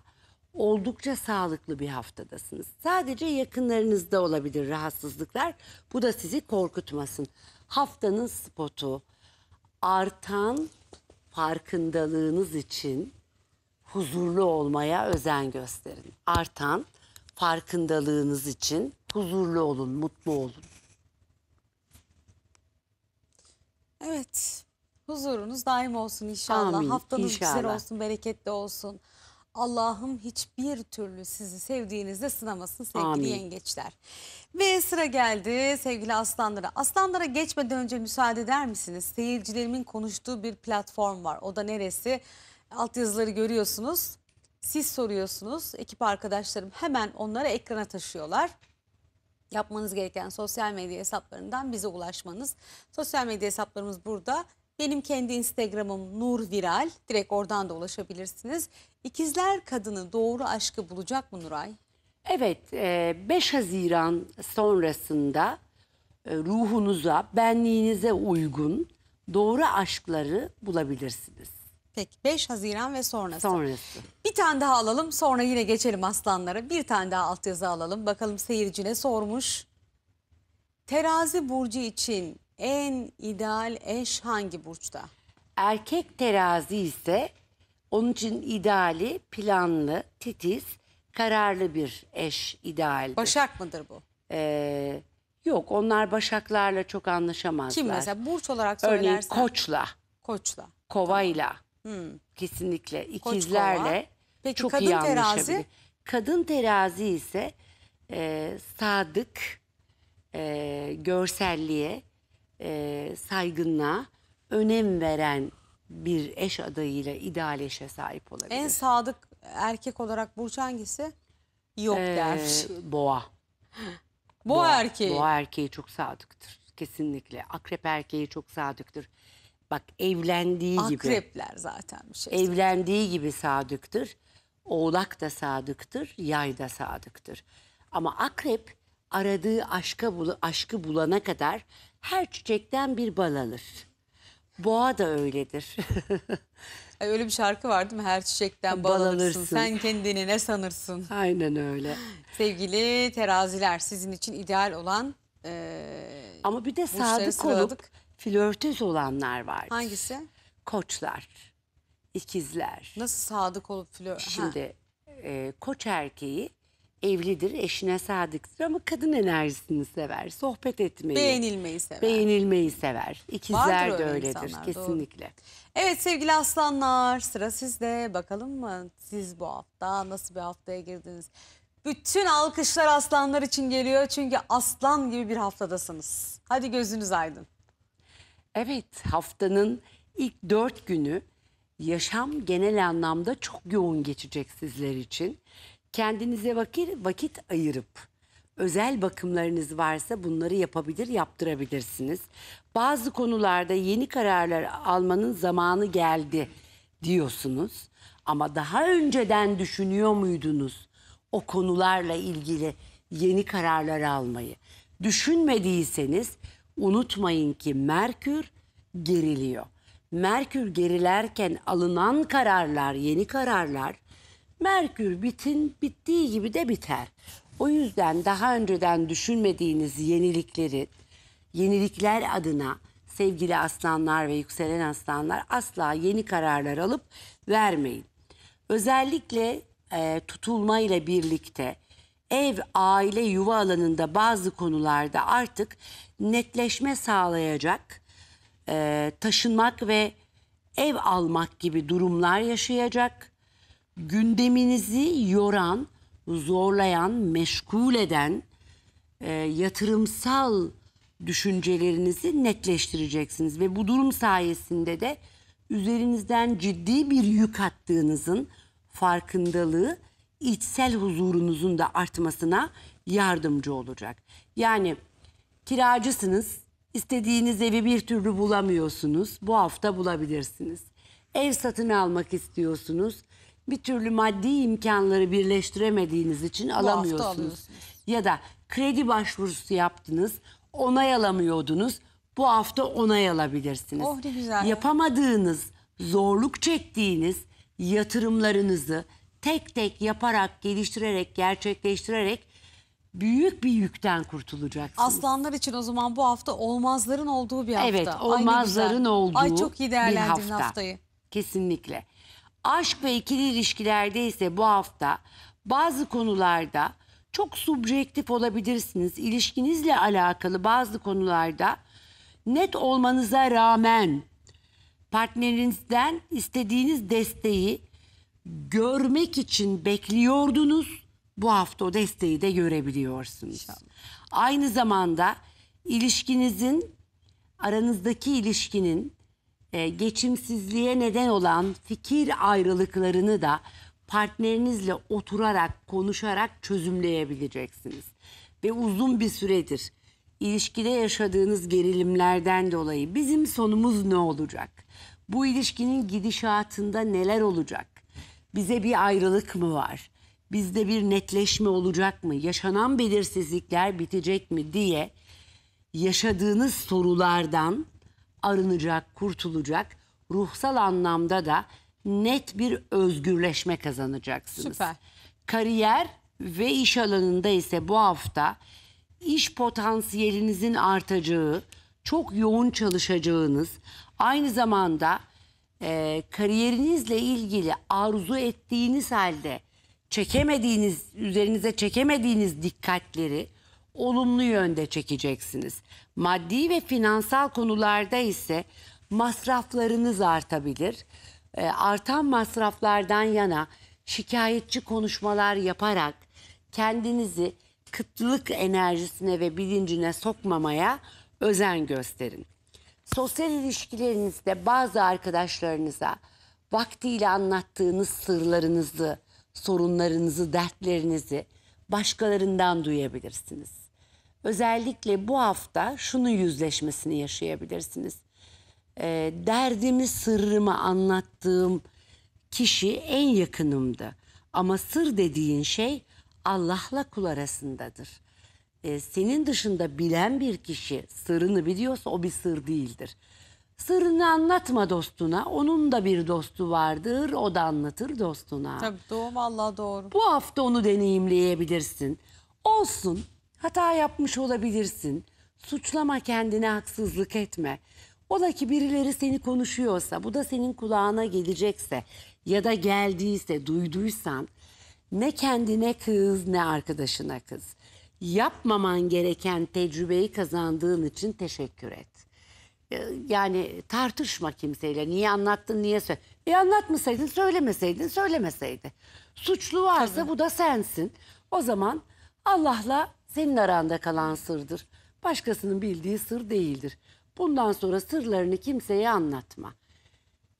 oldukça sağlıklı bir haftadasınız. Sadece yakınlarınızda olabilir rahatsızlıklar. Bu da sizi korkutmasın. Haftanın spotu artan farkındalığınız için huzurlu olmaya özen gösterin. Artan farkındalığınız için huzurlu olun, mutlu olun. Evet. Huzurunuz daim olsun inşallah. Amin, Haftanız inşallah. güzel olsun, bereketli olsun. Allah'ım hiçbir türlü sizi sevdiğinizde sınamasın sevgili Amin. yengeçler. Ve sıra geldi sevgili aslanlara. Aslanlara geçmeden önce müsaade eder misiniz? Seyircilerimin konuştuğu bir platform var. O da neresi? Altyazıları görüyorsunuz. Siz soruyorsunuz. Ekip arkadaşlarım hemen onları ekrana taşıyorlar. Yapmanız gereken sosyal medya hesaplarından bize ulaşmanız. Sosyal medya hesaplarımız burada. Benim kendi Instagram'ım Nur Viral. Direkt oradan da ulaşabilirsiniz. İkizler kadını doğru aşkı bulacak mı Nuray? Evet, 5 e, Haziran sonrasında e, ruhunuza, benliğinize uygun doğru aşkları bulabilirsiniz. Peki 5 Haziran ve sonrası. Sonrası. Bir tane daha alalım sonra yine geçelim aslanlara. Bir tane daha altyazı alalım. Bakalım seyirci ne sormuş? Terazi burcu için en ideal eş hangi burçta? Erkek terazi ise onun için ideali planlı, titiz, kararlı bir eş ideal. Başak mıdır bu? Ee, yok onlar başaklarla çok anlaşamazlar. Kim mesela burç olarak söylersen? Örneğin koçla, Koçla. kovayla Hmm. kesinlikle ikizlerle Peki, çok kadın iyi terazi? Kadın terazi ise e, sadık, e, görselliğe, e, saygınlığa önem veren bir eş adayıyla ideal eşe sahip olabilir. En sadık erkek olarak Burç hangisi? Yok Ee, der. boğa. Boğa, erkeği. Boğa erkeği çok sadıktır. Kesinlikle. Akrep erkeği çok sadıktır. Bak evlendiği gibi. Akrepler zaten bir şey. Evlendiği gibi sadıktır. Oğlak da sadıktır. Yay da sadıktır. Ama akrep aradığı aşka bul aşkı bulana kadar her çiçekten bir bal alır. Boğa da öyledir. Öyle bir şarkı var değil mi? Her çiçekten bal Bal alırsın. alırsın. Sen kendini ne sanırsın? Aynen öyle. Sevgili teraziler sizin için ideal olan eee, Ama bir de sadık olup sıraladık. flörtöz olanlar var. hangisi? Koçlar, ikizler. Nasıl sadık olup flör? Şimdi e, koç erkeği evlidir, eşine sadıktır ama kadın enerjisini sever. Sohbet etmeyi, Beğenilmeyi sever. beğenilmeyi sever. İkizler de öyledir insanlar, doğru. kesinlikle. Evet sevgili aslanlar sıra sizde. Bakalım mı siz bu hafta nasıl bir haftaya girdiniz? Bütün alkışlar aslanlar için geliyor. Çünkü aslan gibi bir haftadasınız. Hadi gözünüz aydın. Evet, haftanın ilk dört günü yaşam genel anlamda çok yoğun geçecek sizler için kendinize vakit, vakit ayırıp özel bakımlarınız varsa bunları yapabilir, yaptırabilirsiniz. Bazı konularda yeni kararlar almanın zamanı geldi diyorsunuz. Ama daha önceden düşünüyor muydunuz o konularla ilgili yeni kararlar almayı? Düşünmediyseniz unutmayın ki Merkür geriliyor. Merkür gerilerken alınan kararlar, yeni kararlar Merkür bitin bittiği gibi de biter. O yüzden daha önceden düşünmediğiniz yenilikleri, yenilikler adına sevgili aslanlar ve yükselen aslanlar asla yeni kararlar alıp vermeyin. Özellikle e, tutulma ile birlikte ev, aile, yuva alanında bazı konularda artık netleşme sağlayacak, e, taşınmak ve ev almak gibi durumlar yaşayacak gündeminizi yoran, zorlayan, meşgul eden e, yatırımsal düşüncelerinizi netleştireceksiniz ve bu durum sayesinde de üzerinizden ciddi bir yük attığınızın farkındalığı içsel huzurunuzun da artmasına yardımcı olacak. Yani kiracısınız, istediğiniz evi bir türlü bulamıyorsunuz. Bu hafta bulabilirsiniz. Ev satın almak istiyorsunuz bir türlü maddi imkanları birleştiremediğiniz için alamıyorsunuz. Ya da kredi başvurusu yaptınız, onay alamıyordunuz. Bu hafta onay alabilirsiniz. Oh ne güzel. Yapamadığınız, zorluk çektiğiniz yatırımlarınızı tek tek yaparak, geliştirerek, gerçekleştirerek büyük bir yükten kurtulacaksınız. Aslanlar için o zaman bu hafta olmazların olduğu bir hafta. Evet, olmazların Ay, olduğu Ay, çok iyi bir hafta. haftayı. Kesinlikle. Aşk ve ikili ilişkilerde ise bu hafta bazı konularda çok subjektif olabilirsiniz. İlişkinizle alakalı bazı konularda net olmanıza rağmen partnerinizden istediğiniz desteği görmek için bekliyordunuz. Bu hafta o desteği de görebiliyorsunuz. İnşallah. Aynı zamanda ilişkinizin aranızdaki ilişkinin e, geçimsizliğe neden olan fikir ayrılıklarını da partnerinizle oturarak, konuşarak çözümleyebileceksiniz. Ve uzun bir süredir ilişkide yaşadığınız gerilimlerden dolayı bizim sonumuz ne olacak? Bu ilişkinin gidişatında neler olacak? Bize bir ayrılık mı var? Bizde bir netleşme olacak mı? Yaşanan belirsizlikler bitecek mi diye yaşadığınız sorulardan arınacak, kurtulacak. Ruhsal anlamda da net bir özgürleşme kazanacaksınız. Süper. Kariyer ve iş alanında ise bu hafta iş potansiyelinizin artacağı, çok yoğun çalışacağınız, aynı zamanda e, kariyerinizle ilgili arzu ettiğiniz halde çekemediğiniz, üzerinize çekemediğiniz dikkatleri olumlu yönde çekeceksiniz. Maddi ve finansal konularda ise masraflarınız artabilir. E, artan masraflardan yana şikayetçi konuşmalar yaparak kendinizi kıtlık enerjisine ve bilincine sokmamaya özen gösterin. Sosyal ilişkilerinizde bazı arkadaşlarınıza vaktiyle anlattığınız sırlarınızı, sorunlarınızı, dertlerinizi başkalarından duyabilirsiniz özellikle bu hafta şunun yüzleşmesini yaşayabilirsiniz. E, derdimi, sırrımı anlattığım kişi en yakınımdı. Ama sır dediğin şey Allah'la kul arasındadır. E, senin dışında bilen bir kişi sırrını biliyorsa o bir sır değildir. Sırrını anlatma dostuna. Onun da bir dostu vardır. O da anlatır dostuna. Tabii doğum Allah doğru. Bu hafta onu deneyimleyebilirsin. Olsun Hata yapmış olabilirsin. Suçlama kendine haksızlık etme. Ola ki birileri seni konuşuyorsa, bu da senin kulağına gelecekse ya da geldiyse, duyduysan ne kendine kız ne arkadaşına kız. Yapmaman gereken tecrübeyi kazandığın için teşekkür et. Ee, yani tartışma kimseyle. Niye anlattın, niye söyledin? E anlatmasaydın, söylemeseydin, söylemeseydi. Suçlu varsa Tabii. bu da sensin. O zaman Allah'la senin aranda kalan sırdır. Başkasının bildiği sır değildir. Bundan sonra sırlarını kimseye anlatma.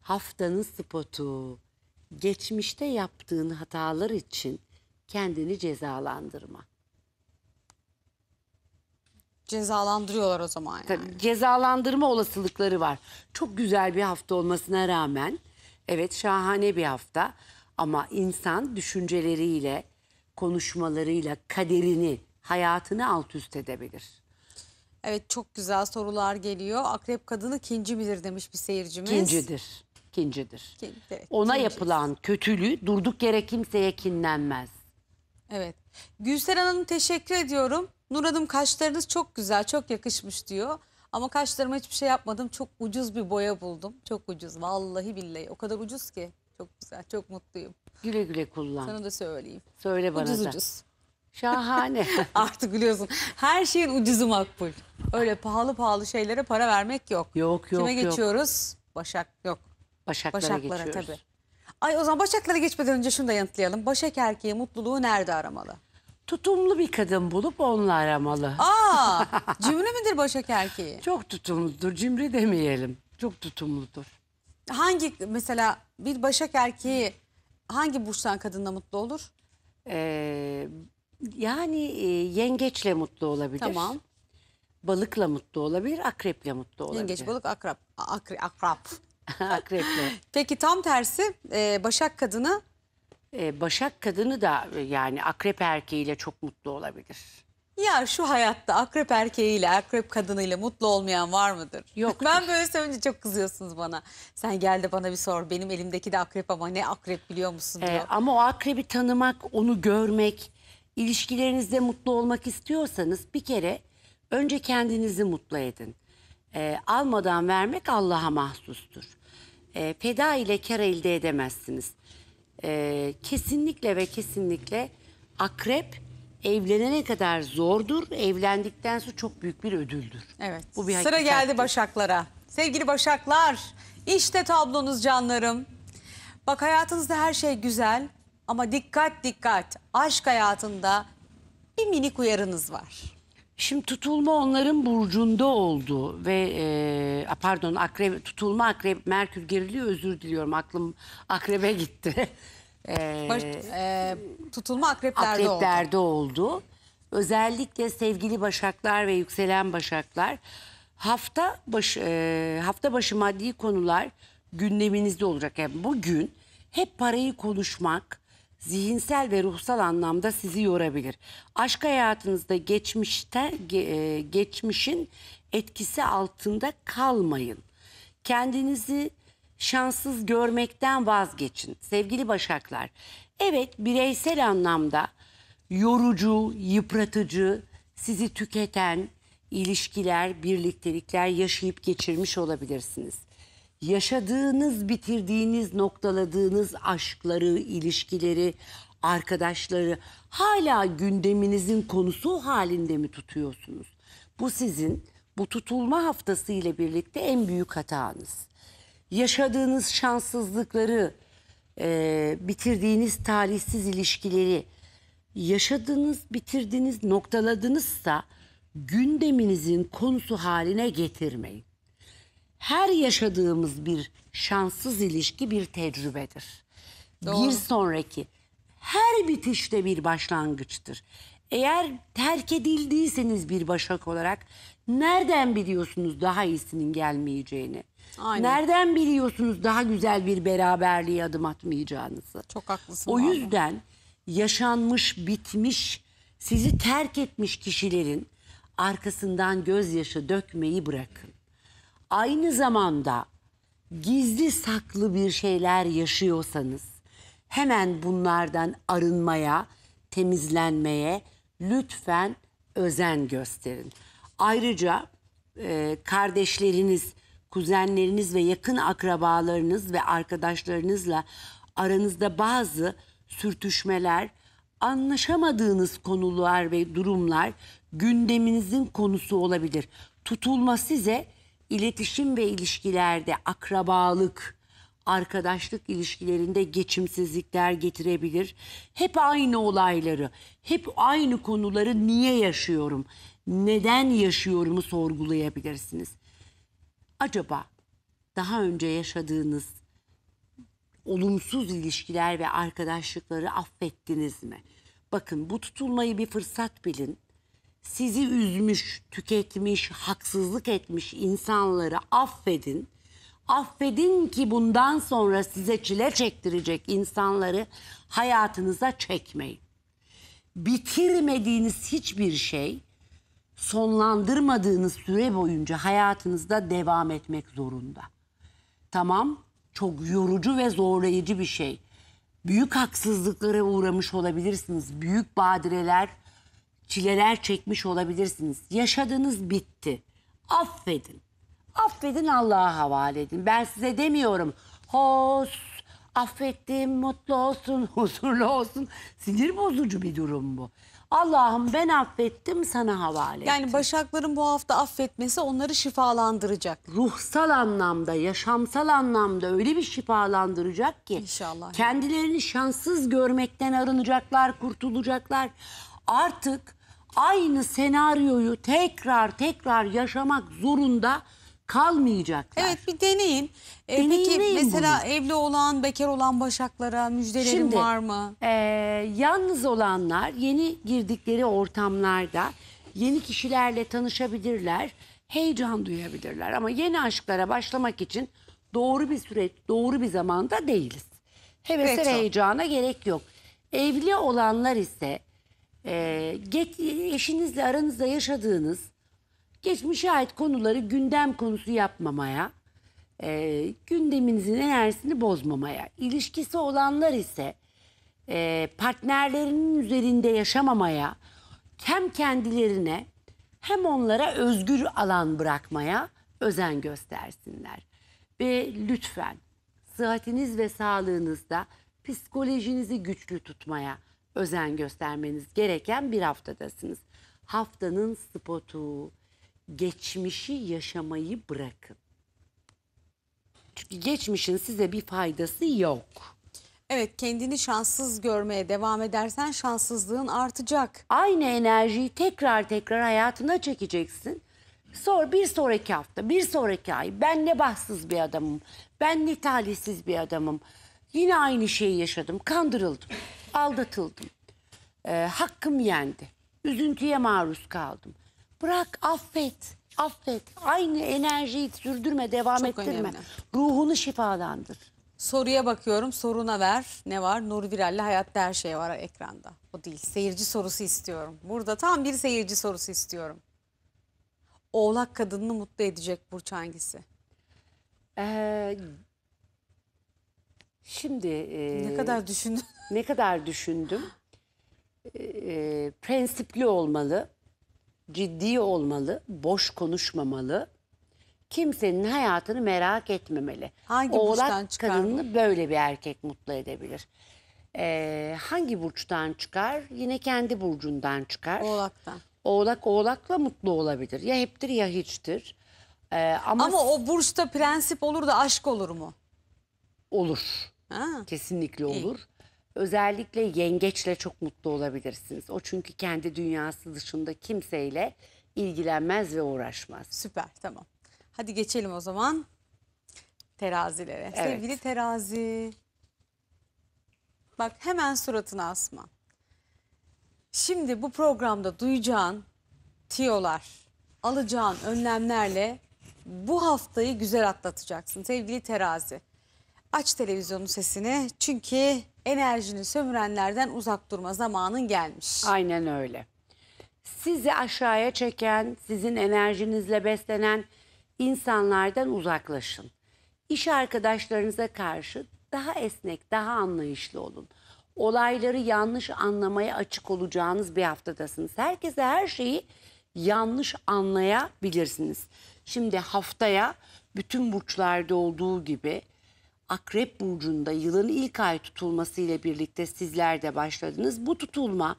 Haftanın spotu. Geçmişte yaptığın hatalar için kendini cezalandırma. Cezalandırıyorlar o zaman yani. Tabii cezalandırma olasılıkları var. Çok güzel bir hafta olmasına rağmen evet şahane bir hafta ama insan düşünceleriyle, konuşmalarıyla kaderini hayatını alt üst edebilir. Evet çok güzel sorular geliyor. Akrep kadını kinci midir demiş bir seyircimiz. Kincidir. Kincidir. evet, Ona kinciyiz. yapılan kötülüğü durduk yere kimseye kinlenmez. Evet. Gülser Hanım teşekkür ediyorum. Nur Hanım kaşlarınız çok güzel, çok yakışmış diyor. Ama kaşlarıma hiçbir şey yapmadım. Çok ucuz bir boya buldum. Çok ucuz. Vallahi billahi. O kadar ucuz ki. Çok güzel. Çok mutluyum. Güle güle kullan. Sana da söyleyeyim. Söyle bana ucuz, da. Ucuz ucuz. Şahane. Artık biliyorsun her şeyin ucuzu makbul. Öyle pahalı pahalı şeylere para vermek yok. Yok yok Kime yok. geçiyoruz? Başak yok. Başaklara, Başaklara geçiyoruz. tabii. Ay o zaman Başaklara geçmeden önce şunu da yanıtlayalım. Başak erkeği mutluluğu nerede aramalı? Tutumlu bir kadın bulup onunla aramalı. Aa, cimri midir Başak erkeği? Çok tutumludur. Cimri demeyelim. Çok tutumludur. Hangi mesela bir Başak erkeği hangi burçtan kadınla mutlu olur? Ee, yani e, yengeçle mutlu olabilir. Tamam. Balıkla mutlu olabilir, akreple mutlu olabilir. Yengeç, balık, akrap. Akre, akrap. akreple. Peki tam tersi e, Başak kadını? E, Başak kadını da e, yani akrep erkeğiyle çok mutlu olabilir. Ya şu hayatta akrep erkeğiyle, akrep kadınıyla mutlu olmayan var mıdır? Yok. Ben böyle söyleyince çok kızıyorsunuz bana. Sen gel de bana bir sor. Benim elimdeki de akrep ama ne akrep biliyor musun? Diyor. E, ama o akrebi tanımak, onu görmek, ilişkilerinizde mutlu olmak istiyorsanız bir kere önce kendinizi mutlu edin. Ee, almadan vermek Allah'a mahsustur. Ee, feda ile kar elde edemezsiniz. Ee, kesinlikle ve kesinlikle akrep evlenene kadar zordur. Evlendikten sonra çok büyük bir ödüldür. Evet. Bu bir Sıra geldi Başaklara. Sevgili Başaklar, işte tablonuz canlarım. Bak hayatınızda her şey güzel ama dikkat dikkat aşk hayatında bir minik uyarınız var. Şimdi tutulma onların burcunda oldu ve e, pardon akrep tutulma akrep Merkür geriliyor özür diliyorum aklım akrebe gitti. E, Baş, e, tutulma akreplerde, akreplerde oldu. oldu. Özellikle sevgili başaklar ve yükselen başaklar hafta başı e, hafta başı maddi konular gündeminizde olacak. Yani bugün hep parayı konuşmak, zihinsel ve ruhsal anlamda sizi yorabilir. Aşk hayatınızda geçmişte e, geçmişin etkisi altında kalmayın. Kendinizi şanssız görmekten vazgeçin. Sevgili Başaklar, evet bireysel anlamda yorucu, yıpratıcı, sizi tüketen ilişkiler, birliktelikler yaşayıp geçirmiş olabilirsiniz yaşadığınız, bitirdiğiniz, noktaladığınız aşkları, ilişkileri, arkadaşları hala gündeminizin konusu halinde mi tutuyorsunuz? Bu sizin bu tutulma haftası ile birlikte en büyük hatanız. Yaşadığınız şanssızlıkları, e, bitirdiğiniz talihsiz ilişkileri yaşadığınız, bitirdiğiniz, noktaladınızsa gündeminizin konusu haline getirmeyin her yaşadığımız bir şanssız ilişki bir tecrübedir. Doğru. Bir sonraki her bitişte bir başlangıçtır. Eğer terk edildiyseniz bir başak olarak nereden biliyorsunuz daha iyisinin gelmeyeceğini? Aynen. Nereden biliyorsunuz daha güzel bir beraberliğe adım atmayacağınızı? Çok haklısın. O abi. yüzden yaşanmış, bitmiş, sizi terk etmiş kişilerin arkasından gözyaşı dökmeyi bırakın aynı zamanda gizli saklı bir şeyler yaşıyorsanız hemen bunlardan arınmaya, temizlenmeye lütfen özen gösterin. Ayrıca e, kardeşleriniz, kuzenleriniz ve yakın akrabalarınız ve arkadaşlarınızla aranızda bazı sürtüşmeler, anlaşamadığınız konular ve durumlar gündeminizin konusu olabilir. Tutulma size iletişim ve ilişkilerde akrabalık, arkadaşlık ilişkilerinde geçimsizlikler getirebilir. Hep aynı olayları, hep aynı konuları niye yaşıyorum, neden yaşıyorumu sorgulayabilirsiniz. Acaba daha önce yaşadığınız olumsuz ilişkiler ve arkadaşlıkları affettiniz mi? Bakın bu tutulmayı bir fırsat bilin sizi üzmüş, tüketmiş, haksızlık etmiş insanları affedin. Affedin ki bundan sonra size çile çektirecek insanları hayatınıza çekmeyin. Bitirmediğiniz hiçbir şey sonlandırmadığınız süre boyunca hayatınızda devam etmek zorunda. Tamam, çok yorucu ve zorlayıcı bir şey. Büyük haksızlıklara uğramış olabilirsiniz. Büyük badireler çileler çekmiş olabilirsiniz. Yaşadığınız bitti. Affedin. Affedin Allah'a havale edin. Ben size demiyorum. Hos, affettim, mutlu olsun, huzurlu olsun. Sinir bozucu bir durum bu. Allah'ım ben affettim sana havale Yani Başakların bu hafta affetmesi onları şifalandıracak. Ruhsal anlamda, yaşamsal anlamda öyle bir şifalandıracak ki. İnşallah. Kendilerini şanssız görmekten arınacaklar, kurtulacaklar. Artık aynı senaryoyu tekrar tekrar yaşamak zorunda kalmayacaklar. Evet bir deneyin. E, peki mesela bunu. evli olan, bekar olan başaklara müjdelerin Şimdi, var mı? E, yalnız olanlar yeni girdikleri ortamlarda yeni kişilerle tanışabilirler, heyecan duyabilirler. Ama yeni aşklara başlamak için doğru bir süreç, doğru bir zamanda değiliz. Hevese evet, heyecana gerek yok. Evli olanlar ise e, ee, get, eşinizle aranızda yaşadığınız geçmişe ait konuları gündem konusu yapmamaya, e, gündeminizin enerjisini bozmamaya, ilişkisi olanlar ise e, partnerlerinin üzerinde yaşamamaya, hem kendilerine hem onlara özgür alan bırakmaya özen göstersinler. Ve lütfen sıhhatiniz ve sağlığınızda psikolojinizi güçlü tutmaya, özen göstermeniz gereken bir haftadasınız. Haftanın spotu, geçmişi yaşamayı bırakın. Çünkü geçmişin size bir faydası yok. Evet kendini şanssız görmeye devam edersen şanssızlığın artacak. Aynı enerjiyi tekrar tekrar hayatına çekeceksin. Sor bir sonraki hafta, bir sonraki ay ben ne bahtsız bir adamım, ben ne talihsiz bir adamım. Yine aynı şeyi yaşadım, kandırıldım. Aldatıldım. E, hakkım yendi. Üzüntüye maruz kaldım. Bırak affet. Affet. Aynı enerjiyi sürdürme, devam Çok ettirme. Önemli. Ruhunu şifalandır. Soruya bakıyorum. Soruna ver. Ne var? Nur Viral'le hayatta her şey var ekranda. O değil. Seyirci sorusu istiyorum. Burada tam bir seyirci sorusu istiyorum. Oğlak kadını mutlu edecek Burç hangisi? Ee, şimdi... E... Ne kadar düşündün? ne kadar düşündüm. E, prensipli olmalı, ciddi olmalı, boş konuşmamalı. Kimsenin hayatını merak etmemeli. Hangi Oğlak burçtan çıkar kadını böyle bir erkek mutlu edebilir. E, hangi burçtan çıkar? Yine kendi burcundan çıkar. Oğlak'tan. Oğlak oğlakla mutlu olabilir. Ya heptir ya hiçtir. E, ama, Ama o burçta prensip olur da aşk olur mu? olur. Ha? Kesinlikle olur. Özellikle yengeçle çok mutlu olabilirsiniz. O çünkü kendi dünyası dışında kimseyle ilgilenmez ve uğraşmaz. Süper tamam. Hadi geçelim o zaman terazilere. Evet. Sevgili terazi. Bak hemen suratını asma. Şimdi bu programda duyacağın tiyolar, alacağın önlemlerle bu haftayı güzel atlatacaksın sevgili terazi. Aç televizyonun sesini çünkü enerjini sömürenlerden uzak durma zamanın gelmiş. Aynen öyle. Sizi aşağıya çeken, sizin enerjinizle beslenen insanlardan uzaklaşın. İş arkadaşlarınıza karşı daha esnek, daha anlayışlı olun. Olayları yanlış anlamaya açık olacağınız bir haftadasınız. Herkese her şeyi yanlış anlayabilirsiniz. Şimdi haftaya bütün burçlarda olduğu gibi Akrep Burcu'nda yılın ilk ay tutulması ile birlikte sizler de başladınız. Bu tutulma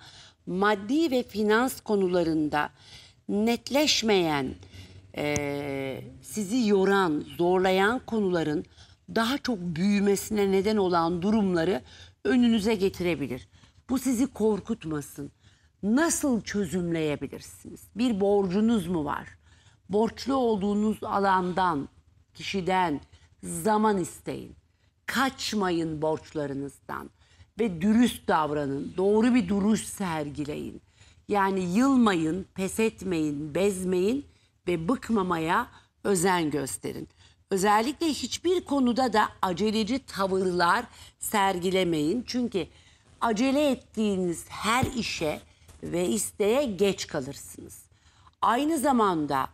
maddi ve finans konularında netleşmeyen, e, sizi yoran, zorlayan konuların daha çok büyümesine neden olan durumları önünüze getirebilir. Bu sizi korkutmasın. Nasıl çözümleyebilirsiniz? Bir borcunuz mu var? Borçlu olduğunuz alandan, kişiden zaman isteyin kaçmayın borçlarınızdan ve dürüst davranın. Doğru bir duruş sergileyin. Yani yılmayın, pes etmeyin, bezmeyin ve bıkmamaya özen gösterin. Özellikle hiçbir konuda da aceleci tavırlar sergilemeyin. Çünkü acele ettiğiniz her işe ve isteğe geç kalırsınız. Aynı zamanda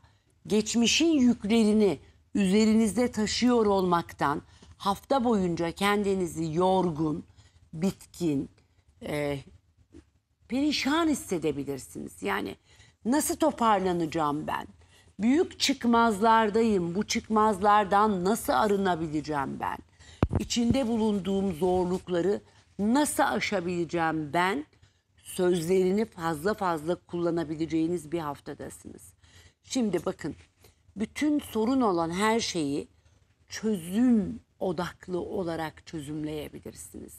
geçmişin yüklerini üzerinizde taşıyor olmaktan hafta boyunca kendinizi yorgun, bitkin, e, perişan hissedebilirsiniz. Yani nasıl toparlanacağım ben? Büyük çıkmazlardayım. Bu çıkmazlardan nasıl arınabileceğim ben? İçinde bulunduğum zorlukları nasıl aşabileceğim ben? Sözlerini fazla fazla kullanabileceğiniz bir haftadasınız. Şimdi bakın bütün sorun olan her şeyi çözüm odaklı olarak çözümleyebilirsiniz.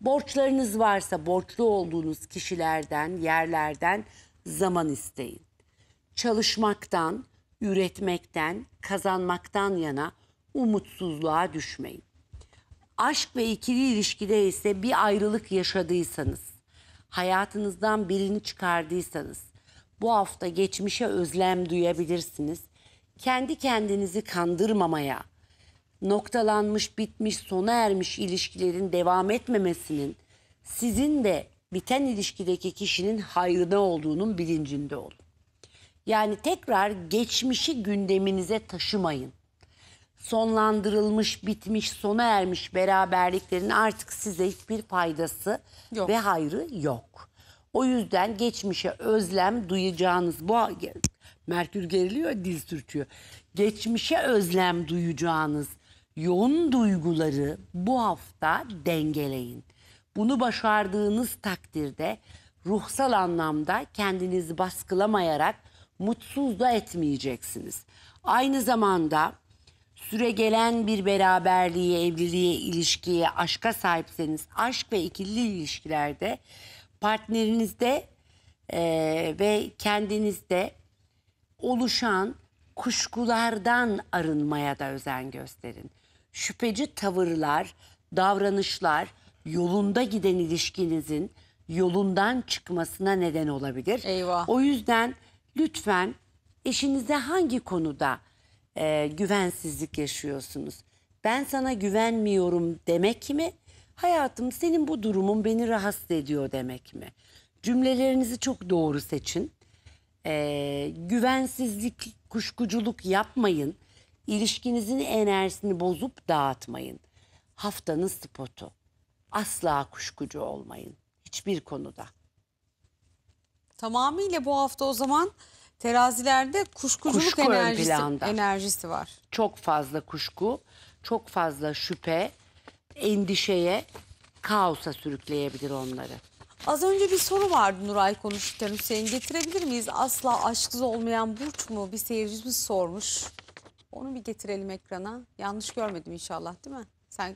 Borçlarınız varsa borçlu olduğunuz kişilerden, yerlerden zaman isteyin. Çalışmaktan, üretmekten, kazanmaktan yana umutsuzluğa düşmeyin. Aşk ve ikili ilişkide ise bir ayrılık yaşadıysanız, hayatınızdan birini çıkardıysanız, bu hafta geçmişe özlem duyabilirsiniz. Kendi kendinizi kandırmamaya, noktalanmış, bitmiş, sona ermiş ilişkilerin devam etmemesinin sizin de biten ilişkideki kişinin hayrına olduğunun bilincinde olun. Yani tekrar geçmişi gündeminize taşımayın. Sonlandırılmış, bitmiş, sona ermiş beraberliklerin artık size hiçbir faydası yok. ve hayrı yok. O yüzden geçmişe özlem duyacağınız bu Merkür geriliyor, diz sürtüyor. Geçmişe özlem duyacağınız yoğun duyguları bu hafta dengeleyin. Bunu başardığınız takdirde ruhsal anlamda kendinizi baskılamayarak mutsuz da etmeyeceksiniz. Aynı zamanda süre gelen bir beraberliğe, evliliğe, ilişkiye, aşka sahipseniz aşk ve ikili ilişkilerde partnerinizde e, ve kendinizde oluşan kuşkulardan arınmaya da özen gösterin şüpheci tavırlar, davranışlar yolunda giden ilişkinizin yolundan çıkmasına neden olabilir. Eyvah. O yüzden lütfen eşinize hangi konuda e, güvensizlik yaşıyorsunuz? Ben sana güvenmiyorum demek mi? Hayatım senin bu durumun beni rahatsız ediyor demek mi? Cümlelerinizi çok doğru seçin. E, güvensizlik, kuşkuculuk yapmayın. İlişkinizin enerjisini bozup dağıtmayın. Haftanın spotu. Asla kuşkucu olmayın. Hiçbir konuda. Tamamıyla bu hafta o zaman terazilerde kuşkuculuk Kuşku enerjisi, enerjisi var. Çok fazla kuşku, çok fazla şüphe, endişeye, kaosa sürükleyebilir onları. Az önce bir soru vardı Nuray konuştuklarını Hüseyin getirebilir miyiz? Asla aşksız olmayan Burç mu? Bir seyircimiz sormuş. Onu bir getirelim ekrana. Yanlış görmedim inşallah değil mi? Sen e,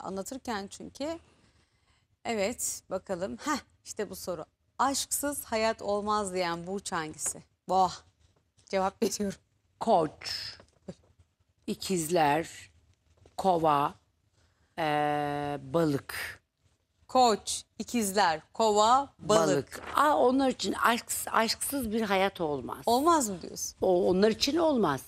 anlatırken çünkü. Evet bakalım. Heh işte bu soru. Aşksız hayat olmaz diyen burç hangisi? Boğa. Cevap veriyorum. Koç, İkizler. kova, ee, balık. Koç, ikizler, kova, balık. balık. Aa, onlar için aşks, aşksız bir hayat olmaz. Olmaz mı diyorsun? O, onlar için olmaz.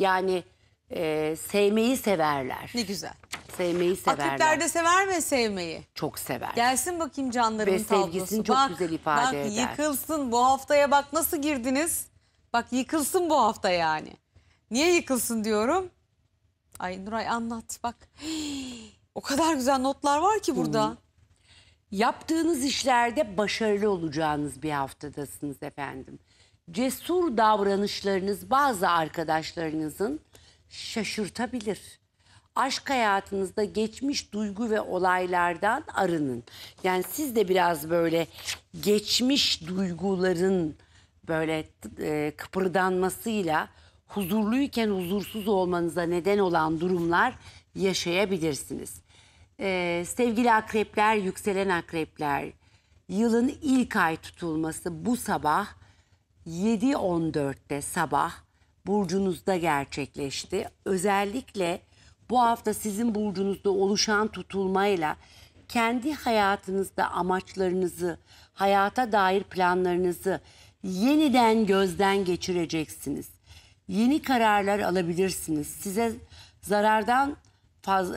Yani e, sevmeyi severler. Ne güzel. Sevmeyi severler. Akıpler de sever mi sevmeyi? Çok sever. Gelsin bakayım canlarımın Ve tablosu. çok bak, güzel ifade bak, eder. Bak yıkılsın bu haftaya bak nasıl girdiniz. Bak yıkılsın bu hafta yani. Niye yıkılsın diyorum. Ay Nuray anlat bak. o kadar güzel notlar var ki burada. Hı. Yaptığınız işlerde başarılı olacağınız bir haftadasınız efendim cesur davranışlarınız bazı arkadaşlarınızın şaşırtabilir. Aşk hayatınızda geçmiş duygu ve olaylardan arının. Yani siz de biraz böyle geçmiş duyguların böyle e, kıpırdanmasıyla huzurluyken huzursuz olmanıza neden olan durumlar yaşayabilirsiniz. Ee, sevgili akrepler, yükselen akrepler, yılın ilk ay tutulması bu sabah 7.14'te sabah burcunuzda gerçekleşti. Özellikle bu hafta sizin burcunuzda oluşan tutulmayla kendi hayatınızda amaçlarınızı, hayata dair planlarınızı yeniden gözden geçireceksiniz. Yeni kararlar alabilirsiniz. Size zarardan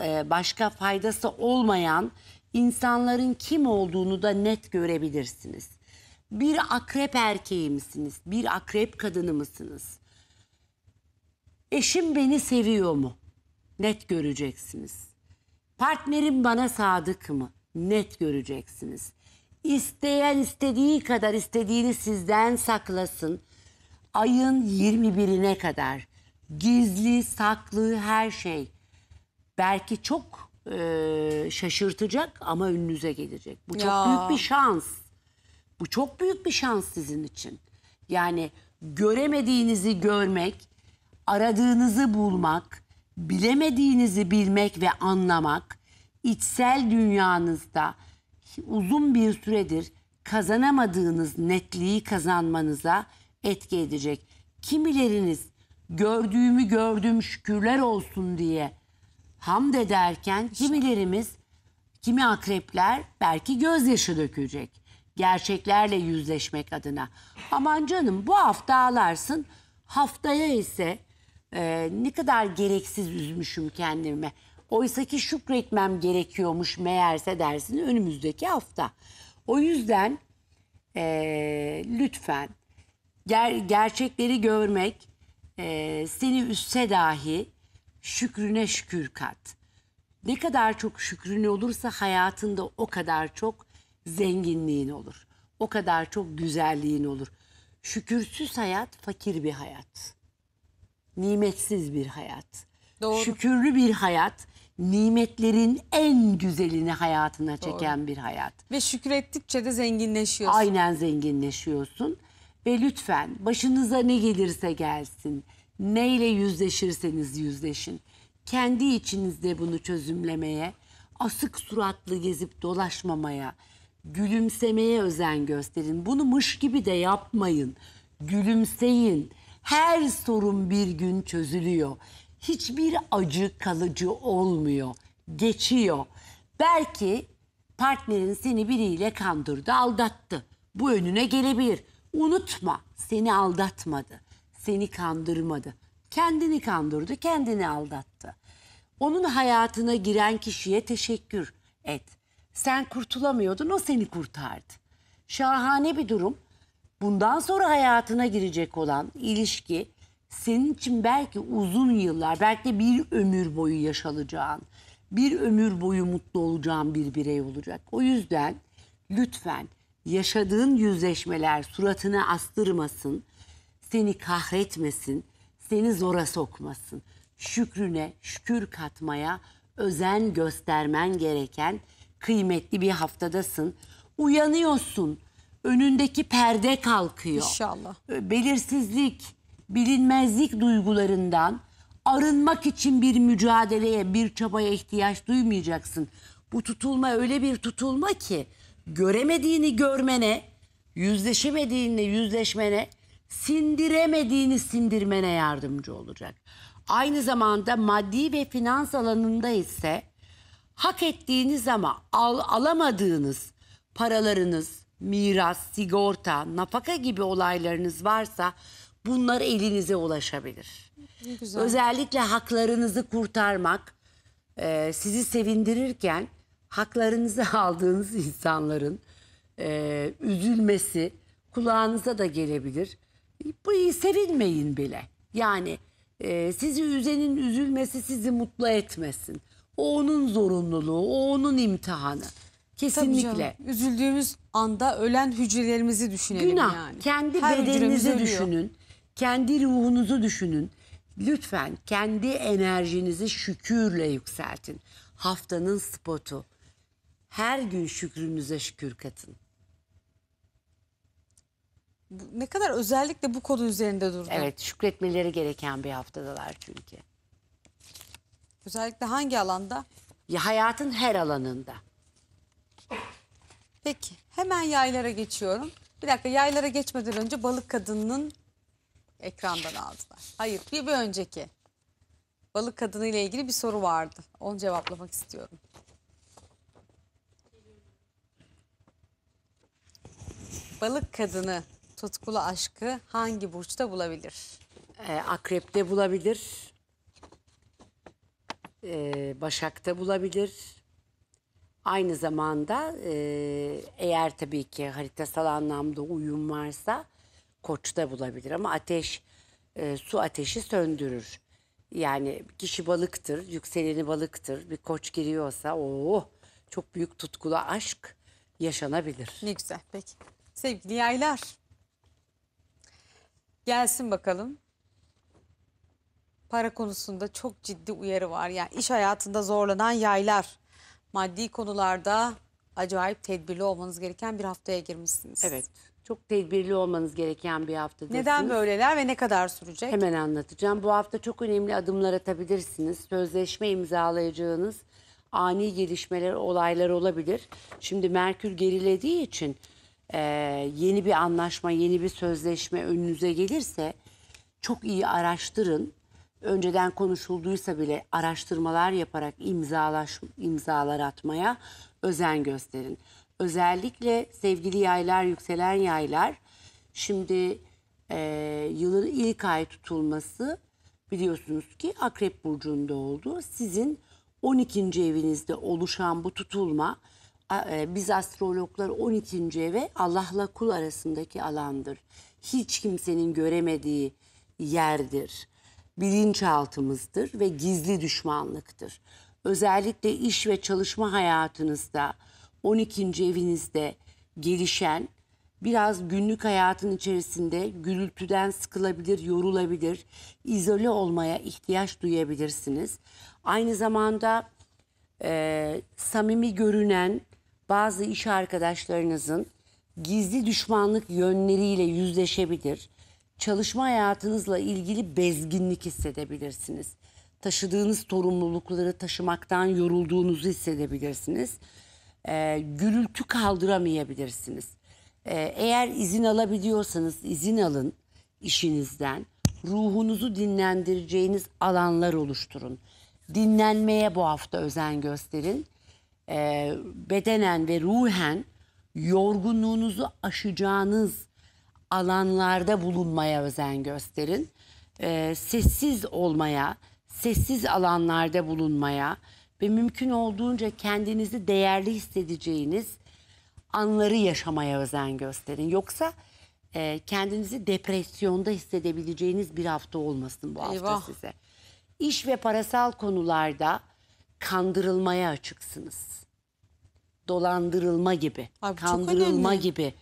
e, başka faydası olmayan insanların kim olduğunu da net görebilirsiniz bir akrep erkeği misiniz? Bir akrep kadını mısınız? Eşim beni seviyor mu? Net göreceksiniz. Partnerim bana sadık mı? Net göreceksiniz. İsteyen istediği kadar istediğini sizden saklasın. Ayın 21'ine kadar gizli, saklı her şey belki çok e, şaşırtacak ama önünüze gelecek. Bu çok ya. büyük bir şans. Bu çok büyük bir şans sizin için. Yani göremediğinizi görmek, aradığınızı bulmak, bilemediğinizi bilmek ve anlamak içsel dünyanızda uzun bir süredir kazanamadığınız netliği kazanmanıza etki edecek. Kimileriniz gördüğümü gördüm şükürler olsun diye hamd ederken kimilerimiz kimi akrepler belki gözyaşı dökecek gerçeklerle yüzleşmek adına. Aman canım bu hafta ağlarsın haftaya ise e, ne kadar gereksiz üzmüşüm kendime. Oysaki şükretmem gerekiyormuş meğerse dersin önümüzdeki hafta. O yüzden e, lütfen ger gerçekleri görmek e, seni üstse dahi şükrüne şükür kat. Ne kadar çok şükrün olursa hayatında o kadar çok zenginliğin olur. O kadar çok güzelliğin olur. Şükürsüz hayat fakir bir hayat. Nimetsiz bir hayat. Doğru. Şükürlü bir hayat nimetlerin en güzelini hayatına çeken Doğru. bir hayat. Ve şükrettikçe de zenginleşiyorsun. Aynen zenginleşiyorsun. Ve lütfen başınıza ne gelirse gelsin, neyle yüzleşirseniz yüzleşin. Kendi içinizde bunu çözümlemeye, asık suratlı gezip dolaşmamaya, gülümsemeye özen gösterin. Bunu mış gibi de yapmayın. Gülümseyin. Her sorun bir gün çözülüyor. Hiçbir acı kalıcı olmuyor. Geçiyor. Belki partnerin seni biriyle kandırdı, aldattı. Bu önüne gelebilir. Unutma, seni aldatmadı. Seni kandırmadı. Kendini kandırdı, kendini aldattı. Onun hayatına giren kişiye teşekkür et sen kurtulamıyordun, o seni kurtardı. Şahane bir durum. Bundan sonra hayatına girecek olan ilişki senin için belki uzun yıllar, belki bir ömür boyu yaşalacağın, bir ömür boyu mutlu olacağın bir birey olacak. O yüzden lütfen yaşadığın yüzleşmeler suratını astırmasın, seni kahretmesin, seni zora sokmasın. Şükrüne şükür katmaya özen göstermen gereken kıymetli bir haftadasın. Uyanıyorsun. Önündeki perde kalkıyor. İnşallah. Belirsizlik, bilinmezlik duygularından arınmak için bir mücadeleye, bir çabaya ihtiyaç duymayacaksın. Bu tutulma öyle bir tutulma ki göremediğini görmene, yüzleşemediğinle yüzleşmene, sindiremediğini sindirmene yardımcı olacak. Aynı zamanda maddi ve finans alanında ise hak ettiğiniz ama al, alamadığınız paralarınız, miras, sigorta, nafaka gibi olaylarınız varsa bunlar elinize ulaşabilir. Güzel. Özellikle haklarınızı kurtarmak e, sizi sevindirirken haklarınızı aldığınız insanların e, üzülmesi kulağınıza da gelebilir. Bu sevinmeyin bile. Yani e, sizi üzenin üzülmesi sizi mutlu etmesin. O onun zorunluluğu, o onun imtihanı. Kesinlikle. canım. Üzüldüğümüz anda ölen hücrelerimizi düşünelim Günah. yani. Kendi Her bedeninizi düşünün. Kendi ruhunuzu düşünün. Lütfen kendi enerjinizi şükürle yükseltin. Haftanın spotu. Her gün şükrünüze şükür katın. Ne kadar özellikle bu konu üzerinde durdu. Evet, şükretmeleri gereken bir haftadalar çünkü. Özellikle hangi alanda? Ya hayatın her alanında. Peki hemen yaylara geçiyorum. Bir dakika yaylara geçmeden önce balık kadınının ekrandan aldılar. Hayır bir, bir önceki. Balık kadını ile ilgili bir soru vardı. Onu cevaplamak istiyorum. Balık kadını tutkulu aşkı hangi burçta bulabilir? Ee, akrepte bulabilir, e, Başak'ta bulabilir. Aynı zamanda e, eğer tabii ki haritasal anlamda uyum varsa koçta bulabilir. Ama ateş, e, su ateşi söndürür. Yani kişi balıktır, yükseleni balıktır. Bir koç giriyorsa o oh, çok büyük tutkulu aşk yaşanabilir. Ne güzel peki. Sevgili yaylar. Gelsin bakalım para konusunda çok ciddi uyarı var. Yani iş hayatında zorlanan yaylar maddi konularda acayip tedbirli olmanız gereken bir haftaya girmişsiniz. Evet. Çok tedbirli olmanız gereken bir hafta. Neden böyleler ve ne kadar sürecek? Hemen anlatacağım. Bu hafta çok önemli adımlar atabilirsiniz. Sözleşme imzalayacağınız ani gelişmeler, olaylar olabilir. Şimdi Merkür gerilediği için e, yeni bir anlaşma, yeni bir sözleşme önünüze gelirse çok iyi araştırın önceden konuşulduysa bile araştırmalar yaparak imzalaş, imzalar atmaya özen gösterin. Özellikle sevgili yaylar, yükselen yaylar şimdi e, yılın ilk ay tutulması biliyorsunuz ki Akrep Burcu'nda oldu. Sizin 12. evinizde oluşan bu tutulma e, biz astrologlar 12. eve Allah'la kul arasındaki alandır. Hiç kimsenin göremediği yerdir bilinçaltımızdır ve gizli düşmanlıktır. Özellikle iş ve çalışma hayatınızda 12. evinizde gelişen biraz günlük hayatın içerisinde gürültüden sıkılabilir, yorulabilir, izole olmaya ihtiyaç duyabilirsiniz. Aynı zamanda e, samimi görünen bazı iş arkadaşlarınızın gizli düşmanlık yönleriyle yüzleşebilir çalışma hayatınızla ilgili bezginlik hissedebilirsiniz. Taşıdığınız sorumlulukları taşımaktan yorulduğunuzu hissedebilirsiniz. Ee, gürültü kaldıramayabilirsiniz. Ee, eğer izin alabiliyorsanız izin alın işinizden. Ruhunuzu dinlendireceğiniz alanlar oluşturun. Dinlenmeye bu hafta özen gösterin. Ee, bedenen ve ruhen yorgunluğunuzu aşacağınız alanlarda bulunmaya özen gösterin. E, sessiz olmaya, sessiz alanlarda bulunmaya ve mümkün olduğunca kendinizi değerli hissedeceğiniz anları yaşamaya özen gösterin. Yoksa e, kendinizi depresyonda hissedebileceğiniz bir hafta olmasın bu hafta Eyvah. size. İş ve parasal konularda kandırılmaya açıksınız. Dolandırılma gibi, Abi kandırılma gibi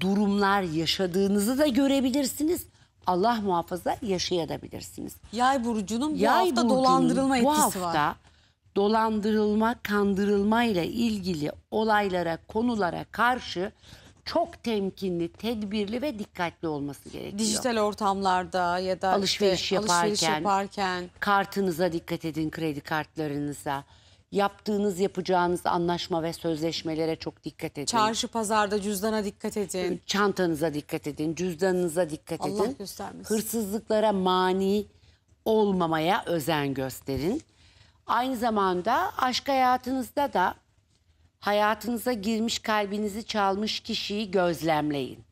durumlar yaşadığınızı da görebilirsiniz. Allah muhafaza yaşayabilirsiniz. Yay burcunun bu Yay hafta burcunun dolandırılma etkisi bu hafta var. dolandırılma, kandırılma ile ilgili olaylara, konulara karşı çok temkinli, tedbirli ve dikkatli olması gerekiyor. Dijital ortamlarda ya da alışveriş, işte, yaparken, alışveriş yaparken kartınıza dikkat edin, kredi kartlarınıza yaptığınız, yapacağınız anlaşma ve sözleşmelere çok dikkat edin. Çarşı pazarda cüzdana dikkat edin. Çantanıza dikkat edin, cüzdanınıza dikkat Allah edin. Allah göstermesin. Hırsızlıklara mani olmamaya özen gösterin. Aynı zamanda aşk hayatınızda da hayatınıza girmiş kalbinizi çalmış kişiyi gözlemleyin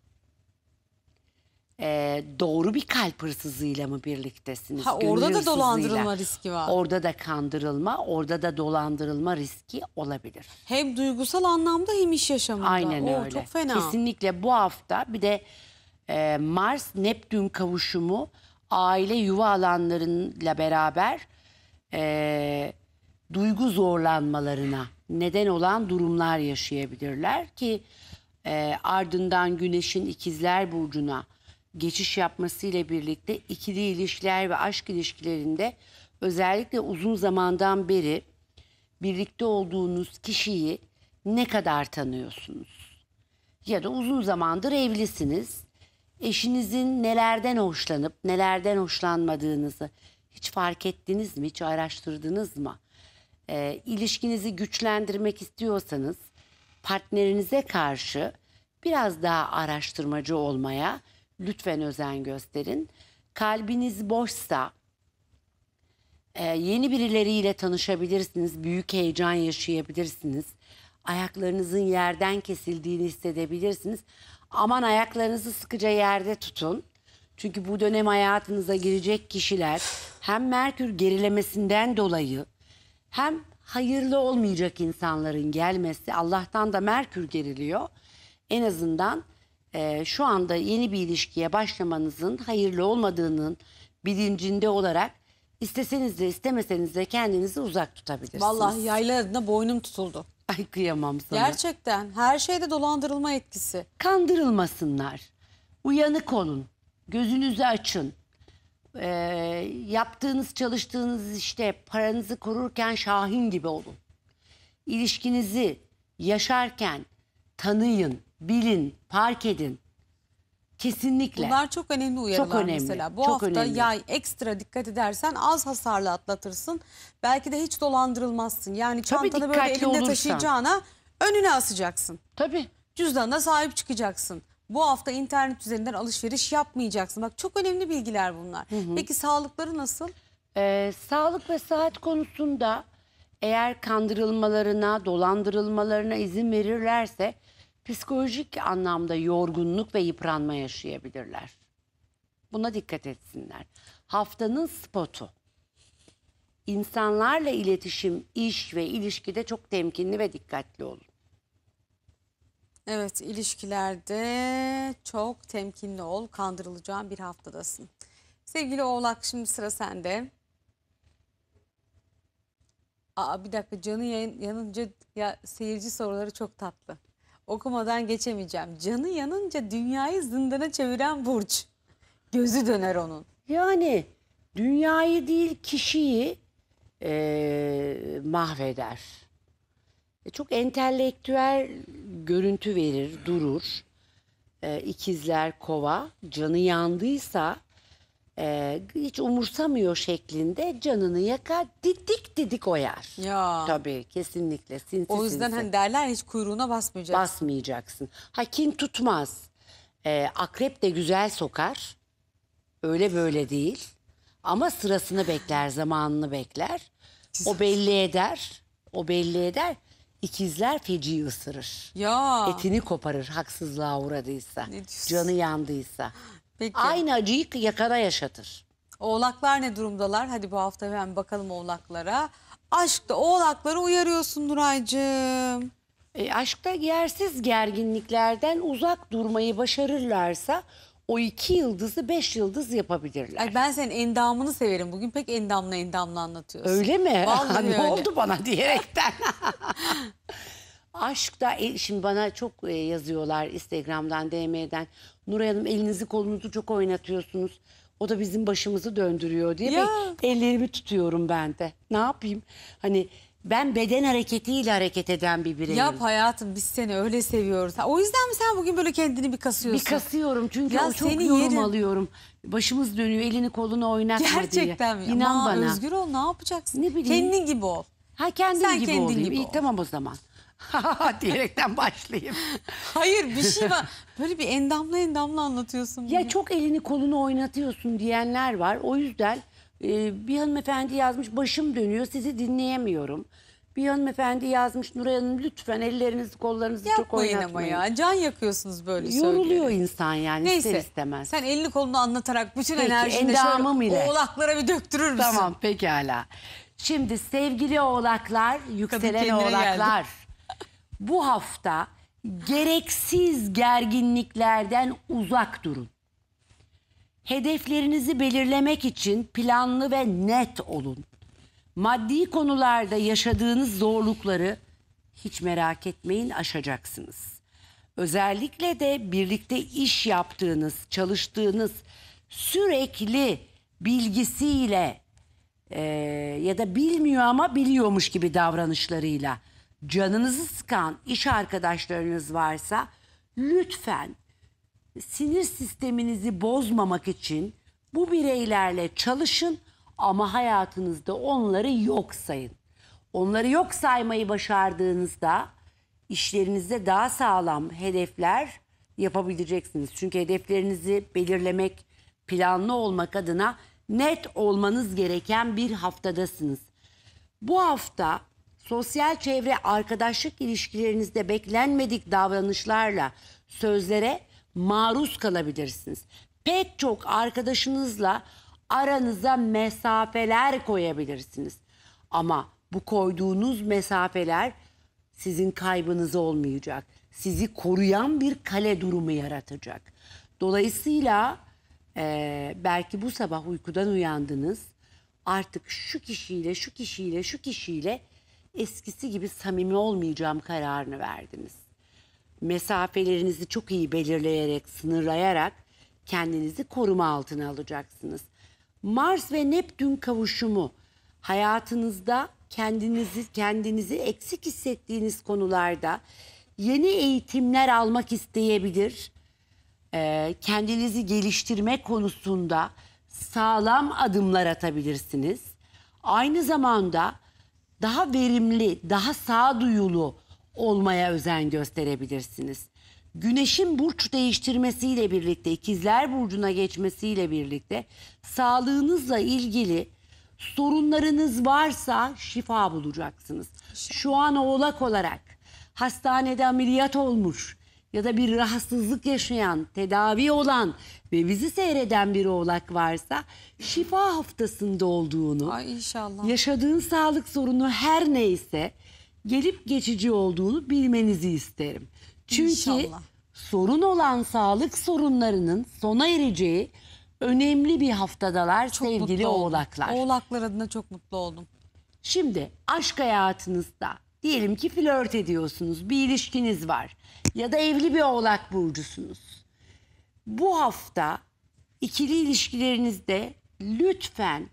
e, doğru bir kalp hırsızıyla mı birliktesiniz? Ha, orada da dolandırılma riski var. Orada da kandırılma, orada da dolandırılma riski olabilir. Hem duygusal anlamda hem iş yaşamında. Aynen Oo, öyle. Çok fena. Kesinlikle bu hafta bir de e, Mars-Neptün kavuşumu aile yuva alanlarıyla beraber e, duygu zorlanmalarına neden olan durumlar yaşayabilirler ki e, ardından Güneş'in ikizler burcuna geçiş yapması ile birlikte ikili ilişkiler ve aşk ilişkilerinde özellikle uzun zamandan beri birlikte olduğunuz kişiyi ne kadar tanıyorsunuz? Ya da uzun zamandır evlisiniz. Eşinizin nelerden hoşlanıp nelerden hoşlanmadığınızı hiç fark ettiniz mi? Hiç araştırdınız mı? E, ilişkinizi güçlendirmek istiyorsanız partnerinize karşı biraz daha araştırmacı olmaya lütfen özen gösterin. Kalbiniz boşsa e, yeni birileriyle tanışabilirsiniz, büyük heyecan yaşayabilirsiniz. Ayaklarınızın yerden kesildiğini hissedebilirsiniz. Aman ayaklarınızı sıkıca yerde tutun. Çünkü bu dönem hayatınıza girecek kişiler hem Merkür gerilemesinden dolayı hem hayırlı olmayacak insanların gelmesi Allah'tan da Merkür geriliyor. En azından e, şu anda yeni bir ilişkiye başlamanızın hayırlı olmadığının bilincinde olarak isteseniz de istemeseniz de kendinizi uzak tutabilirsiniz. Vallahi yayla adına boynum tutuldu. Ay kıyamam sana. Gerçekten her şeyde dolandırılma etkisi. Kandırılmasınlar. Uyanık olun. Gözünüzü açın. Ee, yaptığınız çalıştığınız işte paranızı korurken şahin gibi olun. İlişkinizi yaşarken tanıyın bilin, fark edin. Kesinlikle. Bunlar çok önemli uyarılar çok önemli, mesela. Bu çok hafta önemli. yay ekstra dikkat edersen az hasarlı atlatırsın. Belki de hiç dolandırılmazsın. Yani Tabii çantanı böyle elinde olursan. taşıyacağına önüne asacaksın. Tabii. Cüzdanına sahip çıkacaksın. Bu hafta internet üzerinden alışveriş yapmayacaksın. Bak çok önemli bilgiler bunlar. Hı hı. Peki sağlıkları nasıl? Ee, sağlık ve saat konusunda eğer kandırılmalarına, dolandırılmalarına izin verirlerse psikolojik anlamda yorgunluk ve yıpranma yaşayabilirler. Buna dikkat etsinler. Haftanın spotu. İnsanlarla iletişim, iş ve ilişkide çok temkinli ve dikkatli olun. Evet ilişkilerde çok temkinli ol. Kandırılacağın bir haftadasın. Sevgili Oğlak şimdi sıra sende. Aa bir dakika canı yanınca ya seyirci soruları çok tatlı okumadan geçemeyeceğim. Canı yanınca dünyayı zindana çeviren Burç. Gözü döner onun. Yani dünyayı değil kişiyi e, mahveder. E, çok entelektüel görüntü verir, durur. E, ikizler kova canı yandıysa e, hiç umursamıyor şeklinde canını yakar didik didik oyar. Ya. Tabii kesinlikle sinsi O yüzden sinsi. hani derler hiç kuyruğuna basmayacaksın. basmayacaksın. Ha kin tutmaz. E, akrep de güzel sokar. Öyle böyle değil. Ama sırasını bekler, zamanını bekler. O belli eder. O belli eder. İkizler feci ısırır. Ya. Etini koparır haksızlığa uğradıysa. Ne Canı yandıysa. Peki. Aynı acıyı yakana yaşatır. Oğlaklar ne durumdalar? Hadi bu hafta hemen bakalım oğlaklara. Aşkta oğlakları uyarıyorsun Nuray'cığım. E, aşkta yersiz gerginliklerden uzak durmayı başarırlarsa o iki yıldızı beş yıldız yapabilirler. Ay ben senin endamını severim. Bugün pek endamla endamla anlatıyorsun. Öyle mi? Vallahi ne öyle. oldu bana diyerekten. Aşkta e, şimdi bana çok e, yazıyorlar Instagram'dan DM'den. Nuray Hanım elinizi kolunuzu çok oynatıyorsunuz. O da bizim başımızı döndürüyor diye ya. ellerimi tutuyorum ben de. Ne yapayım? Hani ben beden hareketiyle hareket eden bir bireyim. Yap hayatım biz seni öyle seviyoruz. O yüzden mi sen bugün böyle kendini bir kasıyorsun? Bir kasıyorum çünkü ya o çok yorum yerin... alıyorum. Başımız dönüyor elini kolunu oynatma Gerçekten diye. Gerçekten mi? İnan Ama bana. özgür ol ne yapacaksın? Ne bileyim. Kendin gibi ol. Ha kendim sen gibi kendin olayım. Gibi İyi, Tamam o zaman. diyerekten başlayayım. Hayır bir şey var. Böyle bir endamla endamla anlatıyorsun. Bunu. Ya çok elini kolunu oynatıyorsun diyenler var. O yüzden e, bir hanımefendi yazmış başım dönüyor sizi dinleyemiyorum. Bir hanımefendi yazmış Nuray Hanım lütfen ellerinizi kollarınızı çok Yapmayın oynatmayın. ama ya. Can yakıyorsunuz böyle söylüyor. Yoruluyor söyleyerek. insan yani ister Neyse. istemez. Sen elini kolunu anlatarak bütün Peki, enerjini şöyle ile. oğlaklara bir döktürür müsün? Tamam pekala. Şimdi sevgili oğlaklar, yükselen kendine oğlaklar. geldi bu hafta gereksiz gerginliklerden uzak durun. Hedeflerinizi belirlemek için planlı ve net olun. Maddi konularda yaşadığınız zorlukları hiç merak etmeyin aşacaksınız. Özellikle de birlikte iş yaptığınız, çalıştığınız, sürekli bilgisiyle e, ya da bilmiyor ama biliyormuş gibi davranışlarıyla canınızı sıkan iş arkadaşlarınız varsa lütfen sinir sisteminizi bozmamak için bu bireylerle çalışın ama hayatınızda onları yok sayın. Onları yok saymayı başardığınızda işlerinizde daha sağlam hedefler yapabileceksiniz. Çünkü hedeflerinizi belirlemek, planlı olmak adına net olmanız gereken bir haftadasınız. Bu hafta sosyal çevre arkadaşlık ilişkilerinizde beklenmedik davranışlarla sözlere maruz kalabilirsiniz. Pek çok arkadaşınızla aranıza mesafeler koyabilirsiniz. Ama bu koyduğunuz mesafeler sizin kaybınız olmayacak. Sizi koruyan bir kale durumu yaratacak. Dolayısıyla e, belki bu sabah uykudan uyandınız. Artık şu kişiyle, şu kişiyle, şu kişiyle eskisi gibi samimi olmayacağım kararını verdiniz. Mesafelerinizi çok iyi belirleyerek, sınırlayarak kendinizi koruma altına alacaksınız. Mars ve Neptün kavuşumu hayatınızda kendinizi kendinizi eksik hissettiğiniz konularda yeni eğitimler almak isteyebilir. Ee, kendinizi geliştirme konusunda sağlam adımlar atabilirsiniz. Aynı zamanda daha verimli, daha sağduyulu olmaya özen gösterebilirsiniz. Güneşin burç değiştirmesiyle birlikte, ikizler burcuna geçmesiyle birlikte sağlığınızla ilgili sorunlarınız varsa şifa bulacaksınız. Şu an oğlak olarak hastanede ameliyat olmuş, ya da bir rahatsızlık yaşayan, tedavi olan ve bizi seyreden bir oğlak varsa şifa haftasında olduğunu, Ay inşallah. yaşadığın sağlık sorunu her neyse gelip geçici olduğunu bilmenizi isterim. Çünkü İnşallah. sorun olan sağlık sorunlarının sona ereceği önemli bir haftadalar çok sevgili oğlaklar. Oğlaklar adına çok mutlu oldum. Şimdi aşk hayatınızda Diyelim ki flört ediyorsunuz, bir ilişkiniz var ya da evli bir oğlak burcusunuz. Bu hafta ikili ilişkilerinizde lütfen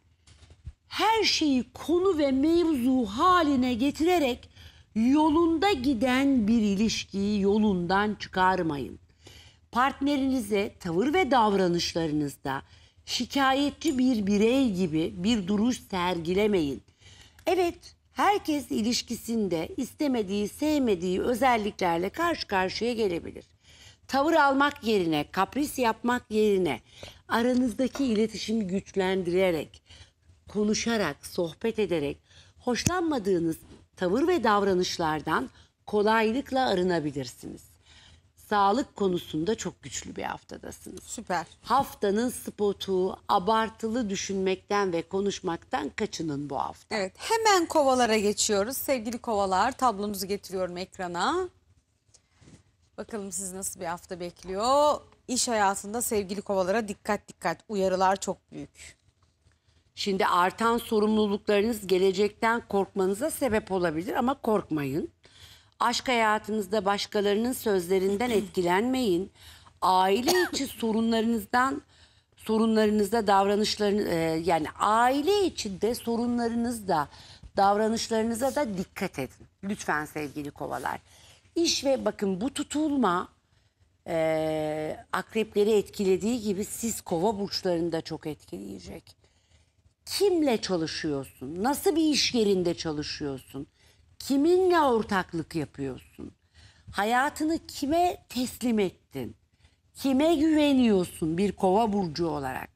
her şeyi konu ve mevzu haline getirerek yolunda giden bir ilişkiyi yolundan çıkarmayın. Partnerinize tavır ve davranışlarınızda şikayetçi bir birey gibi bir duruş sergilemeyin. Evet, herkes ilişkisinde istemediği, sevmediği özelliklerle karşı karşıya gelebilir. Tavır almak yerine, kapris yapmak yerine aranızdaki iletişimi güçlendirerek, konuşarak, sohbet ederek hoşlanmadığınız tavır ve davranışlardan kolaylıkla arınabilirsiniz sağlık konusunda çok güçlü bir haftadasınız. Süper. Haftanın spotu abartılı düşünmekten ve konuşmaktan kaçının bu hafta. Evet hemen kovalara geçiyoruz. Sevgili kovalar tablomuzu getiriyorum ekrana. Bakalım siz nasıl bir hafta bekliyor. İş hayatında sevgili kovalara dikkat dikkat uyarılar çok büyük. Şimdi artan sorumluluklarınız gelecekten korkmanıza sebep olabilir ama korkmayın. Aşk hayatınızda başkalarının sözlerinden etkilenmeyin. Aile içi sorunlarınızdan sorunlarınızda davranışlarınız e, yani aile içinde sorunlarınızda davranışlarınıza da dikkat edin. Lütfen sevgili kovalar. İş ve bakın bu tutulma e, akrepleri etkilediği gibi siz kova burçlarında çok etkileyecek. Kimle çalışıyorsun? Nasıl bir iş yerinde çalışıyorsun? Kiminle ortaklık yapıyorsun? Hayatını kime teslim ettin? Kime güveniyorsun bir kova burcu olarak?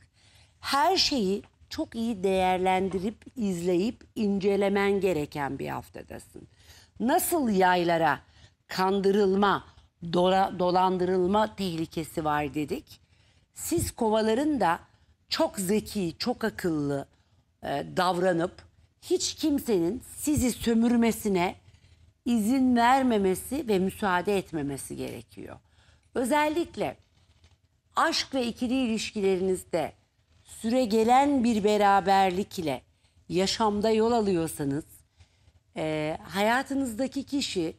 Her şeyi çok iyi değerlendirip, izleyip, incelemen gereken bir haftadasın. Nasıl yaylara kandırılma, dola, dolandırılma tehlikesi var dedik. Siz kovaların da çok zeki, çok akıllı e, davranıp hiç kimsenin sizi sömürmesine izin vermemesi ve müsaade etmemesi gerekiyor. Özellikle aşk ve ikili ilişkilerinizde süre gelen bir beraberlik ile yaşamda yol alıyorsanız e, hayatınızdaki kişi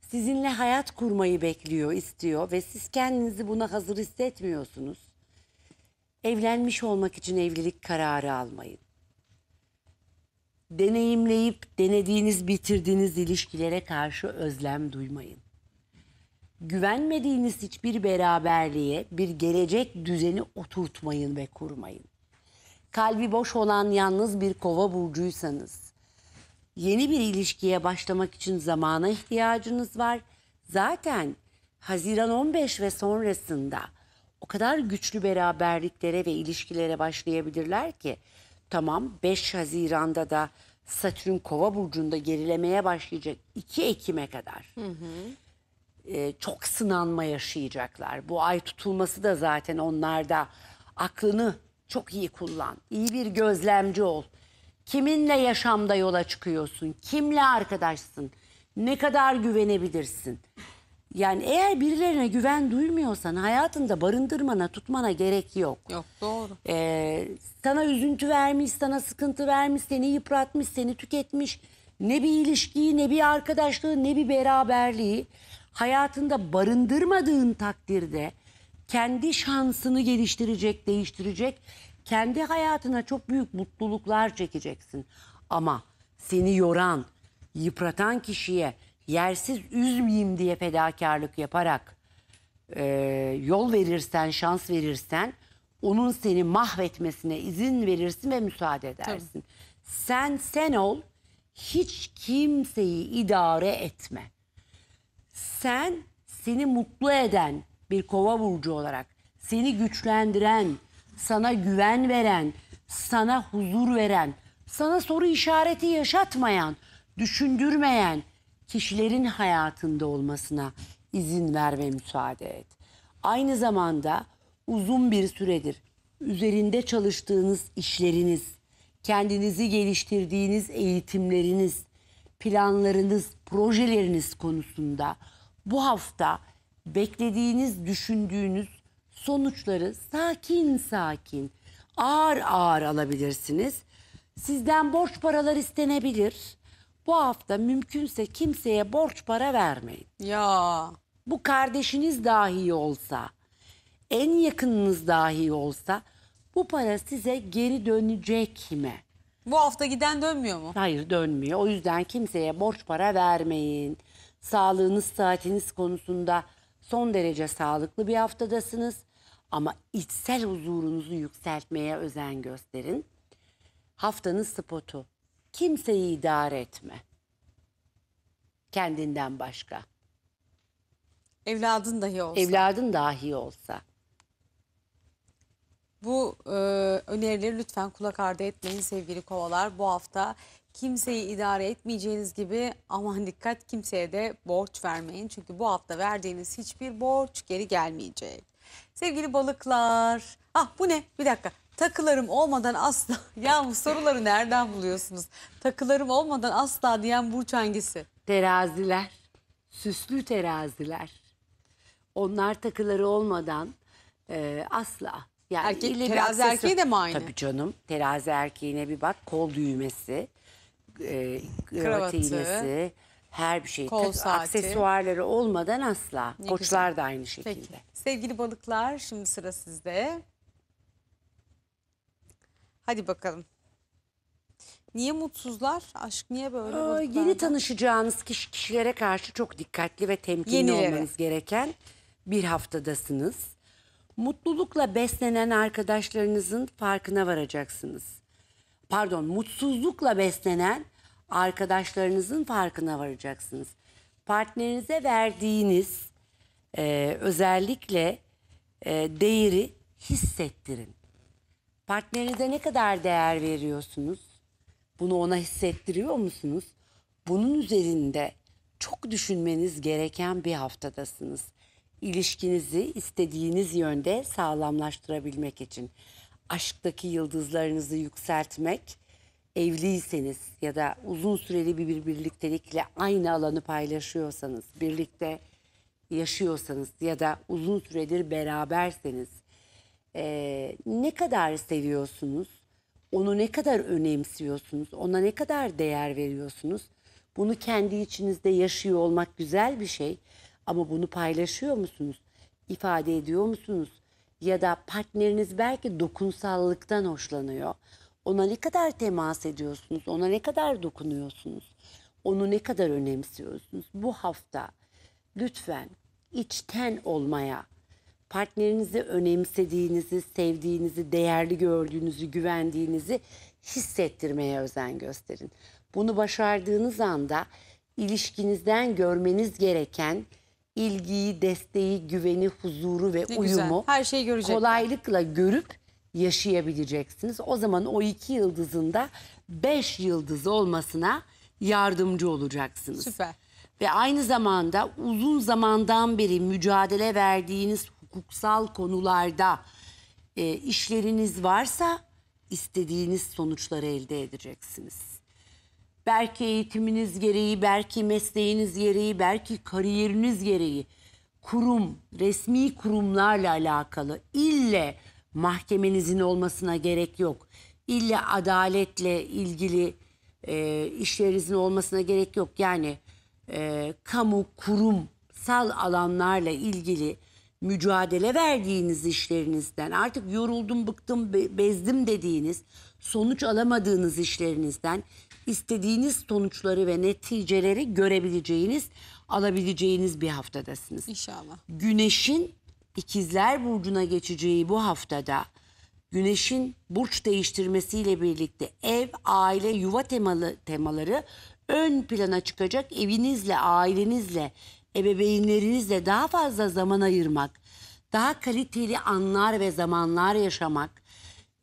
sizinle hayat kurmayı bekliyor, istiyor ve siz kendinizi buna hazır hissetmiyorsunuz. Evlenmiş olmak için evlilik kararı almayın deneyimleyip denediğiniz, bitirdiğiniz ilişkilere karşı özlem duymayın. Güvenmediğiniz hiçbir beraberliğe bir gelecek düzeni oturtmayın ve kurmayın. Kalbi boş olan yalnız bir kova burcuysanız, yeni bir ilişkiye başlamak için zamana ihtiyacınız var. Zaten Haziran 15 ve sonrasında o kadar güçlü beraberliklere ve ilişkilere başlayabilirler ki Tamam 5 Haziran'da da Satürn Kova burcunda gerilemeye başlayacak 2 Ekim'e kadar. Hı hı. Ee, çok sınanma yaşayacaklar. Bu ay tutulması da zaten onlarda aklını çok iyi kullan. İyi bir gözlemci ol. Kiminle yaşamda yola çıkıyorsun? Kimle arkadaşsın? Ne kadar güvenebilirsin? Yani eğer birilerine güven duymuyorsan hayatında barındırmana, tutmana gerek yok. Yok doğru. Ee, sana üzüntü vermiş, sana sıkıntı vermiş, seni yıpratmış, seni tüketmiş. Ne bir ilişkiyi, ne bir arkadaşlığı, ne bir beraberliği hayatında barındırmadığın takdirde kendi şansını geliştirecek, değiştirecek, kendi hayatına çok büyük mutluluklar çekeceksin. Ama seni yoran, yıpratan kişiye yersiz üzmeyeyim diye fedakarlık yaparak e, yol verirsen, şans verirsen onun seni mahvetmesine izin verirsin ve müsaade edersin. Tabii. Sen sen ol, hiç kimseyi idare etme. Sen seni mutlu eden bir kova burcu olarak, seni güçlendiren, sana güven veren, sana huzur veren, sana soru işareti yaşatmayan, düşündürmeyen, kişilerin hayatında olmasına izin ver ve müsaade et. Aynı zamanda uzun bir süredir üzerinde çalıştığınız işleriniz, kendinizi geliştirdiğiniz eğitimleriniz, planlarınız, projeleriniz konusunda bu hafta beklediğiniz, düşündüğünüz sonuçları sakin sakin, ağır ağır alabilirsiniz. Sizden borç paralar istenebilir bu hafta mümkünse kimseye borç para vermeyin. Ya. Bu kardeşiniz dahi olsa, en yakınınız dahi olsa bu para size geri dönecek mi? Bu hafta giden dönmüyor mu? Hayır dönmüyor. O yüzden kimseye borç para vermeyin. Sağlığınız, saatiniz konusunda son derece sağlıklı bir haftadasınız. Ama içsel huzurunuzu yükseltmeye özen gösterin. Haftanın spotu kimseyi idare etme. Kendinden başka. Evladın dahi olsa. Evladın dahi olsa. Bu e, önerileri lütfen kulak ardı etmeyin sevgili kovalar. Bu hafta kimseyi idare etmeyeceğiniz gibi aman dikkat kimseye de borç vermeyin. Çünkü bu hafta verdiğiniz hiçbir borç geri gelmeyecek. Sevgili balıklar. Ah bu ne? Bir dakika takılarım olmadan asla ya bu soruları nereden buluyorsunuz? Takılarım olmadan asla diyen burç hangisi? Teraziler, süslü teraziler. Onlar takıları olmadan e, asla. Yani Erkek- ile terazi erkeği de mi aynı? Tabii canım. Terazi erkeğine bir bak. Kol düğmesi, e, kravat iğnesi, her bir şey. Kol Takı- saati. Aksesuarları olmadan asla. Koçlar da aynı şekilde. Peki. Sevgili balıklar şimdi sıra sizde. Hadi bakalım. Niye mutsuzlar? Aşk niye böyle? Aa, ee, yeni tanışacağınız kişi, kişilere karşı çok dikkatli ve temkinli Yenilere. olmanız gereken bir haftadasınız. Mutlulukla beslenen arkadaşlarınızın farkına varacaksınız. Pardon, mutsuzlukla beslenen arkadaşlarınızın farkına varacaksınız. Partnerinize verdiğiniz e, özellikle e, değeri hissettirin. Partnerinize ne kadar değer veriyorsunuz? Bunu ona hissettiriyor musunuz? Bunun üzerinde çok düşünmeniz gereken bir haftadasınız. İlişkinizi istediğiniz yönde sağlamlaştırabilmek için. Aşktaki yıldızlarınızı yükseltmek, evliyseniz ya da uzun süreli bir birliktelikle aynı alanı paylaşıyorsanız, birlikte yaşıyorsanız ya da uzun süredir beraberseniz ee, ne kadar seviyorsunuz? Onu ne kadar önemsiyorsunuz? Ona ne kadar değer veriyorsunuz? Bunu kendi içinizde yaşıyor olmak güzel bir şey. Ama bunu paylaşıyor musunuz? ifade ediyor musunuz? Ya da partneriniz belki dokunsallıktan hoşlanıyor. Ona ne kadar temas ediyorsunuz? Ona ne kadar dokunuyorsunuz? Onu ne kadar önemsiyorsunuz? Bu hafta lütfen içten olmaya partnerinizi önemsediğinizi, sevdiğinizi, değerli gördüğünüzü, güvendiğinizi hissettirmeye özen gösterin. Bunu başardığınız anda ilişkinizden görmeniz gereken ilgiyi, desteği, güveni, huzuru ve ne uyumu güzel. her şeyi görecekler. kolaylıkla görüp yaşayabileceksiniz. O zaman o iki yıldızın da beş yıldız olmasına yardımcı olacaksınız. Süper. Ve aynı zamanda uzun zamandan beri mücadele verdiğiniz hukuksal konularda e, işleriniz varsa istediğiniz sonuçları elde edeceksiniz. Belki eğitiminiz gereği, belki mesleğiniz gereği, belki kariyeriniz gereği kurum, resmi kurumlarla alakalı ille mahkemenizin olmasına gerek yok. İlle adaletle ilgili e, işlerinizin olmasına gerek yok. Yani e, kamu, kurumsal alanlarla ilgili mücadele verdiğiniz işlerinizden, artık yoruldum, bıktım, bezdim dediğiniz, sonuç alamadığınız işlerinizden istediğiniz sonuçları ve neticeleri görebileceğiniz, alabileceğiniz bir haftadasınız. İnşallah. Güneşin ikizler Burcu'na geçeceği bu haftada Güneş'in burç değiştirmesiyle birlikte ev, aile, yuva temalı temaları ön plana çıkacak. Evinizle, ailenizle, ebeveynlerinizle daha fazla zaman ayırmak, daha kaliteli anlar ve zamanlar yaşamak,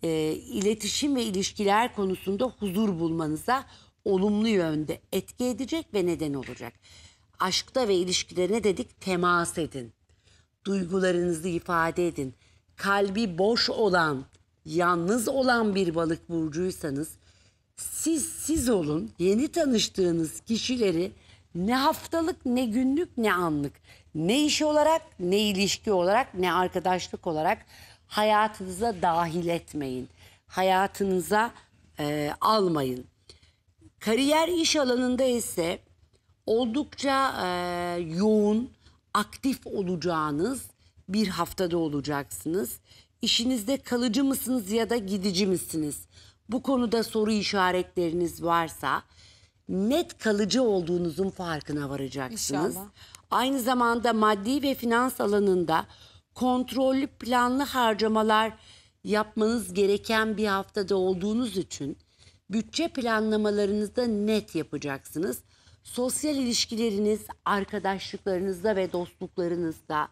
e, iletişim ve ilişkiler konusunda huzur bulmanıza olumlu yönde etki edecek ve neden olacak. Aşkta ve ilişkilerine dedik temas edin. Duygularınızı ifade edin. Kalbi boş olan, yalnız olan bir balık burcuysanız siz siz olun. Yeni tanıştığınız kişileri ne haftalık, ne günlük, ne anlık. Ne iş olarak, ne ilişki olarak, ne arkadaşlık olarak hayatınıza dahil etmeyin. Hayatınıza e, almayın. Kariyer iş alanında ise oldukça e, yoğun, aktif olacağınız bir haftada olacaksınız. İşinizde kalıcı mısınız ya da gidici misiniz? Bu konuda soru işaretleriniz varsa net kalıcı olduğunuzun farkına varacaksınız. İnşallah. Aynı zamanda maddi ve finans alanında kontrollü planlı harcamalar yapmanız gereken bir haftada olduğunuz için bütçe planlamalarınızda net yapacaksınız. Sosyal ilişkileriniz, arkadaşlıklarınızda ve dostluklarınızda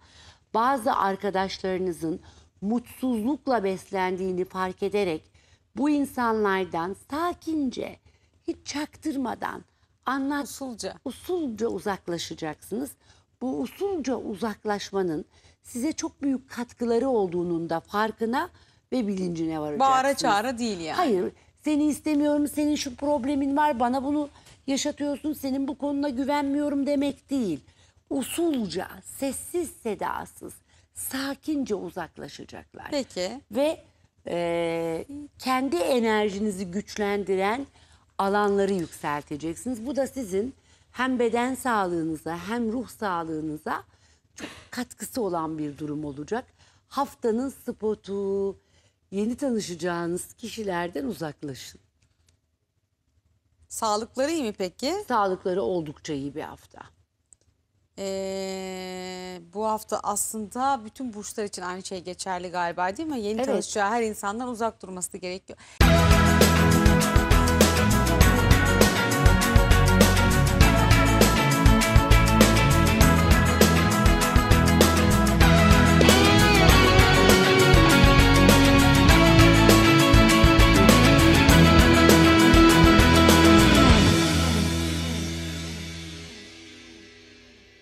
bazı arkadaşlarınızın mutsuzlukla beslendiğini fark ederek bu insanlardan sakince hiç çaktırmadan anlat usulca. usulca uzaklaşacaksınız. Bu usulca uzaklaşmanın size çok büyük katkıları olduğunun da farkına ve bilincine varacaksınız. Bağıra çağıra değil yani. Hayır seni istemiyorum senin şu problemin var bana bunu yaşatıyorsun senin bu konuna güvenmiyorum demek değil. Usulca sessiz sedasız sakince uzaklaşacaklar. Peki. Ve e, kendi enerjinizi güçlendiren alanları yükselteceksiniz. Bu da sizin hem beden sağlığınıza hem ruh sağlığınıza çok katkısı olan bir durum olacak. Haftanın spotu, yeni tanışacağınız kişilerden uzaklaşın. Sağlıkları iyi mi peki? Sağlıkları oldukça iyi bir hafta. Ee, bu hafta aslında bütün burçlar için aynı şey geçerli galiba değil mi? Yeni evet. tanışacağı her insandan uzak durması gerekiyor.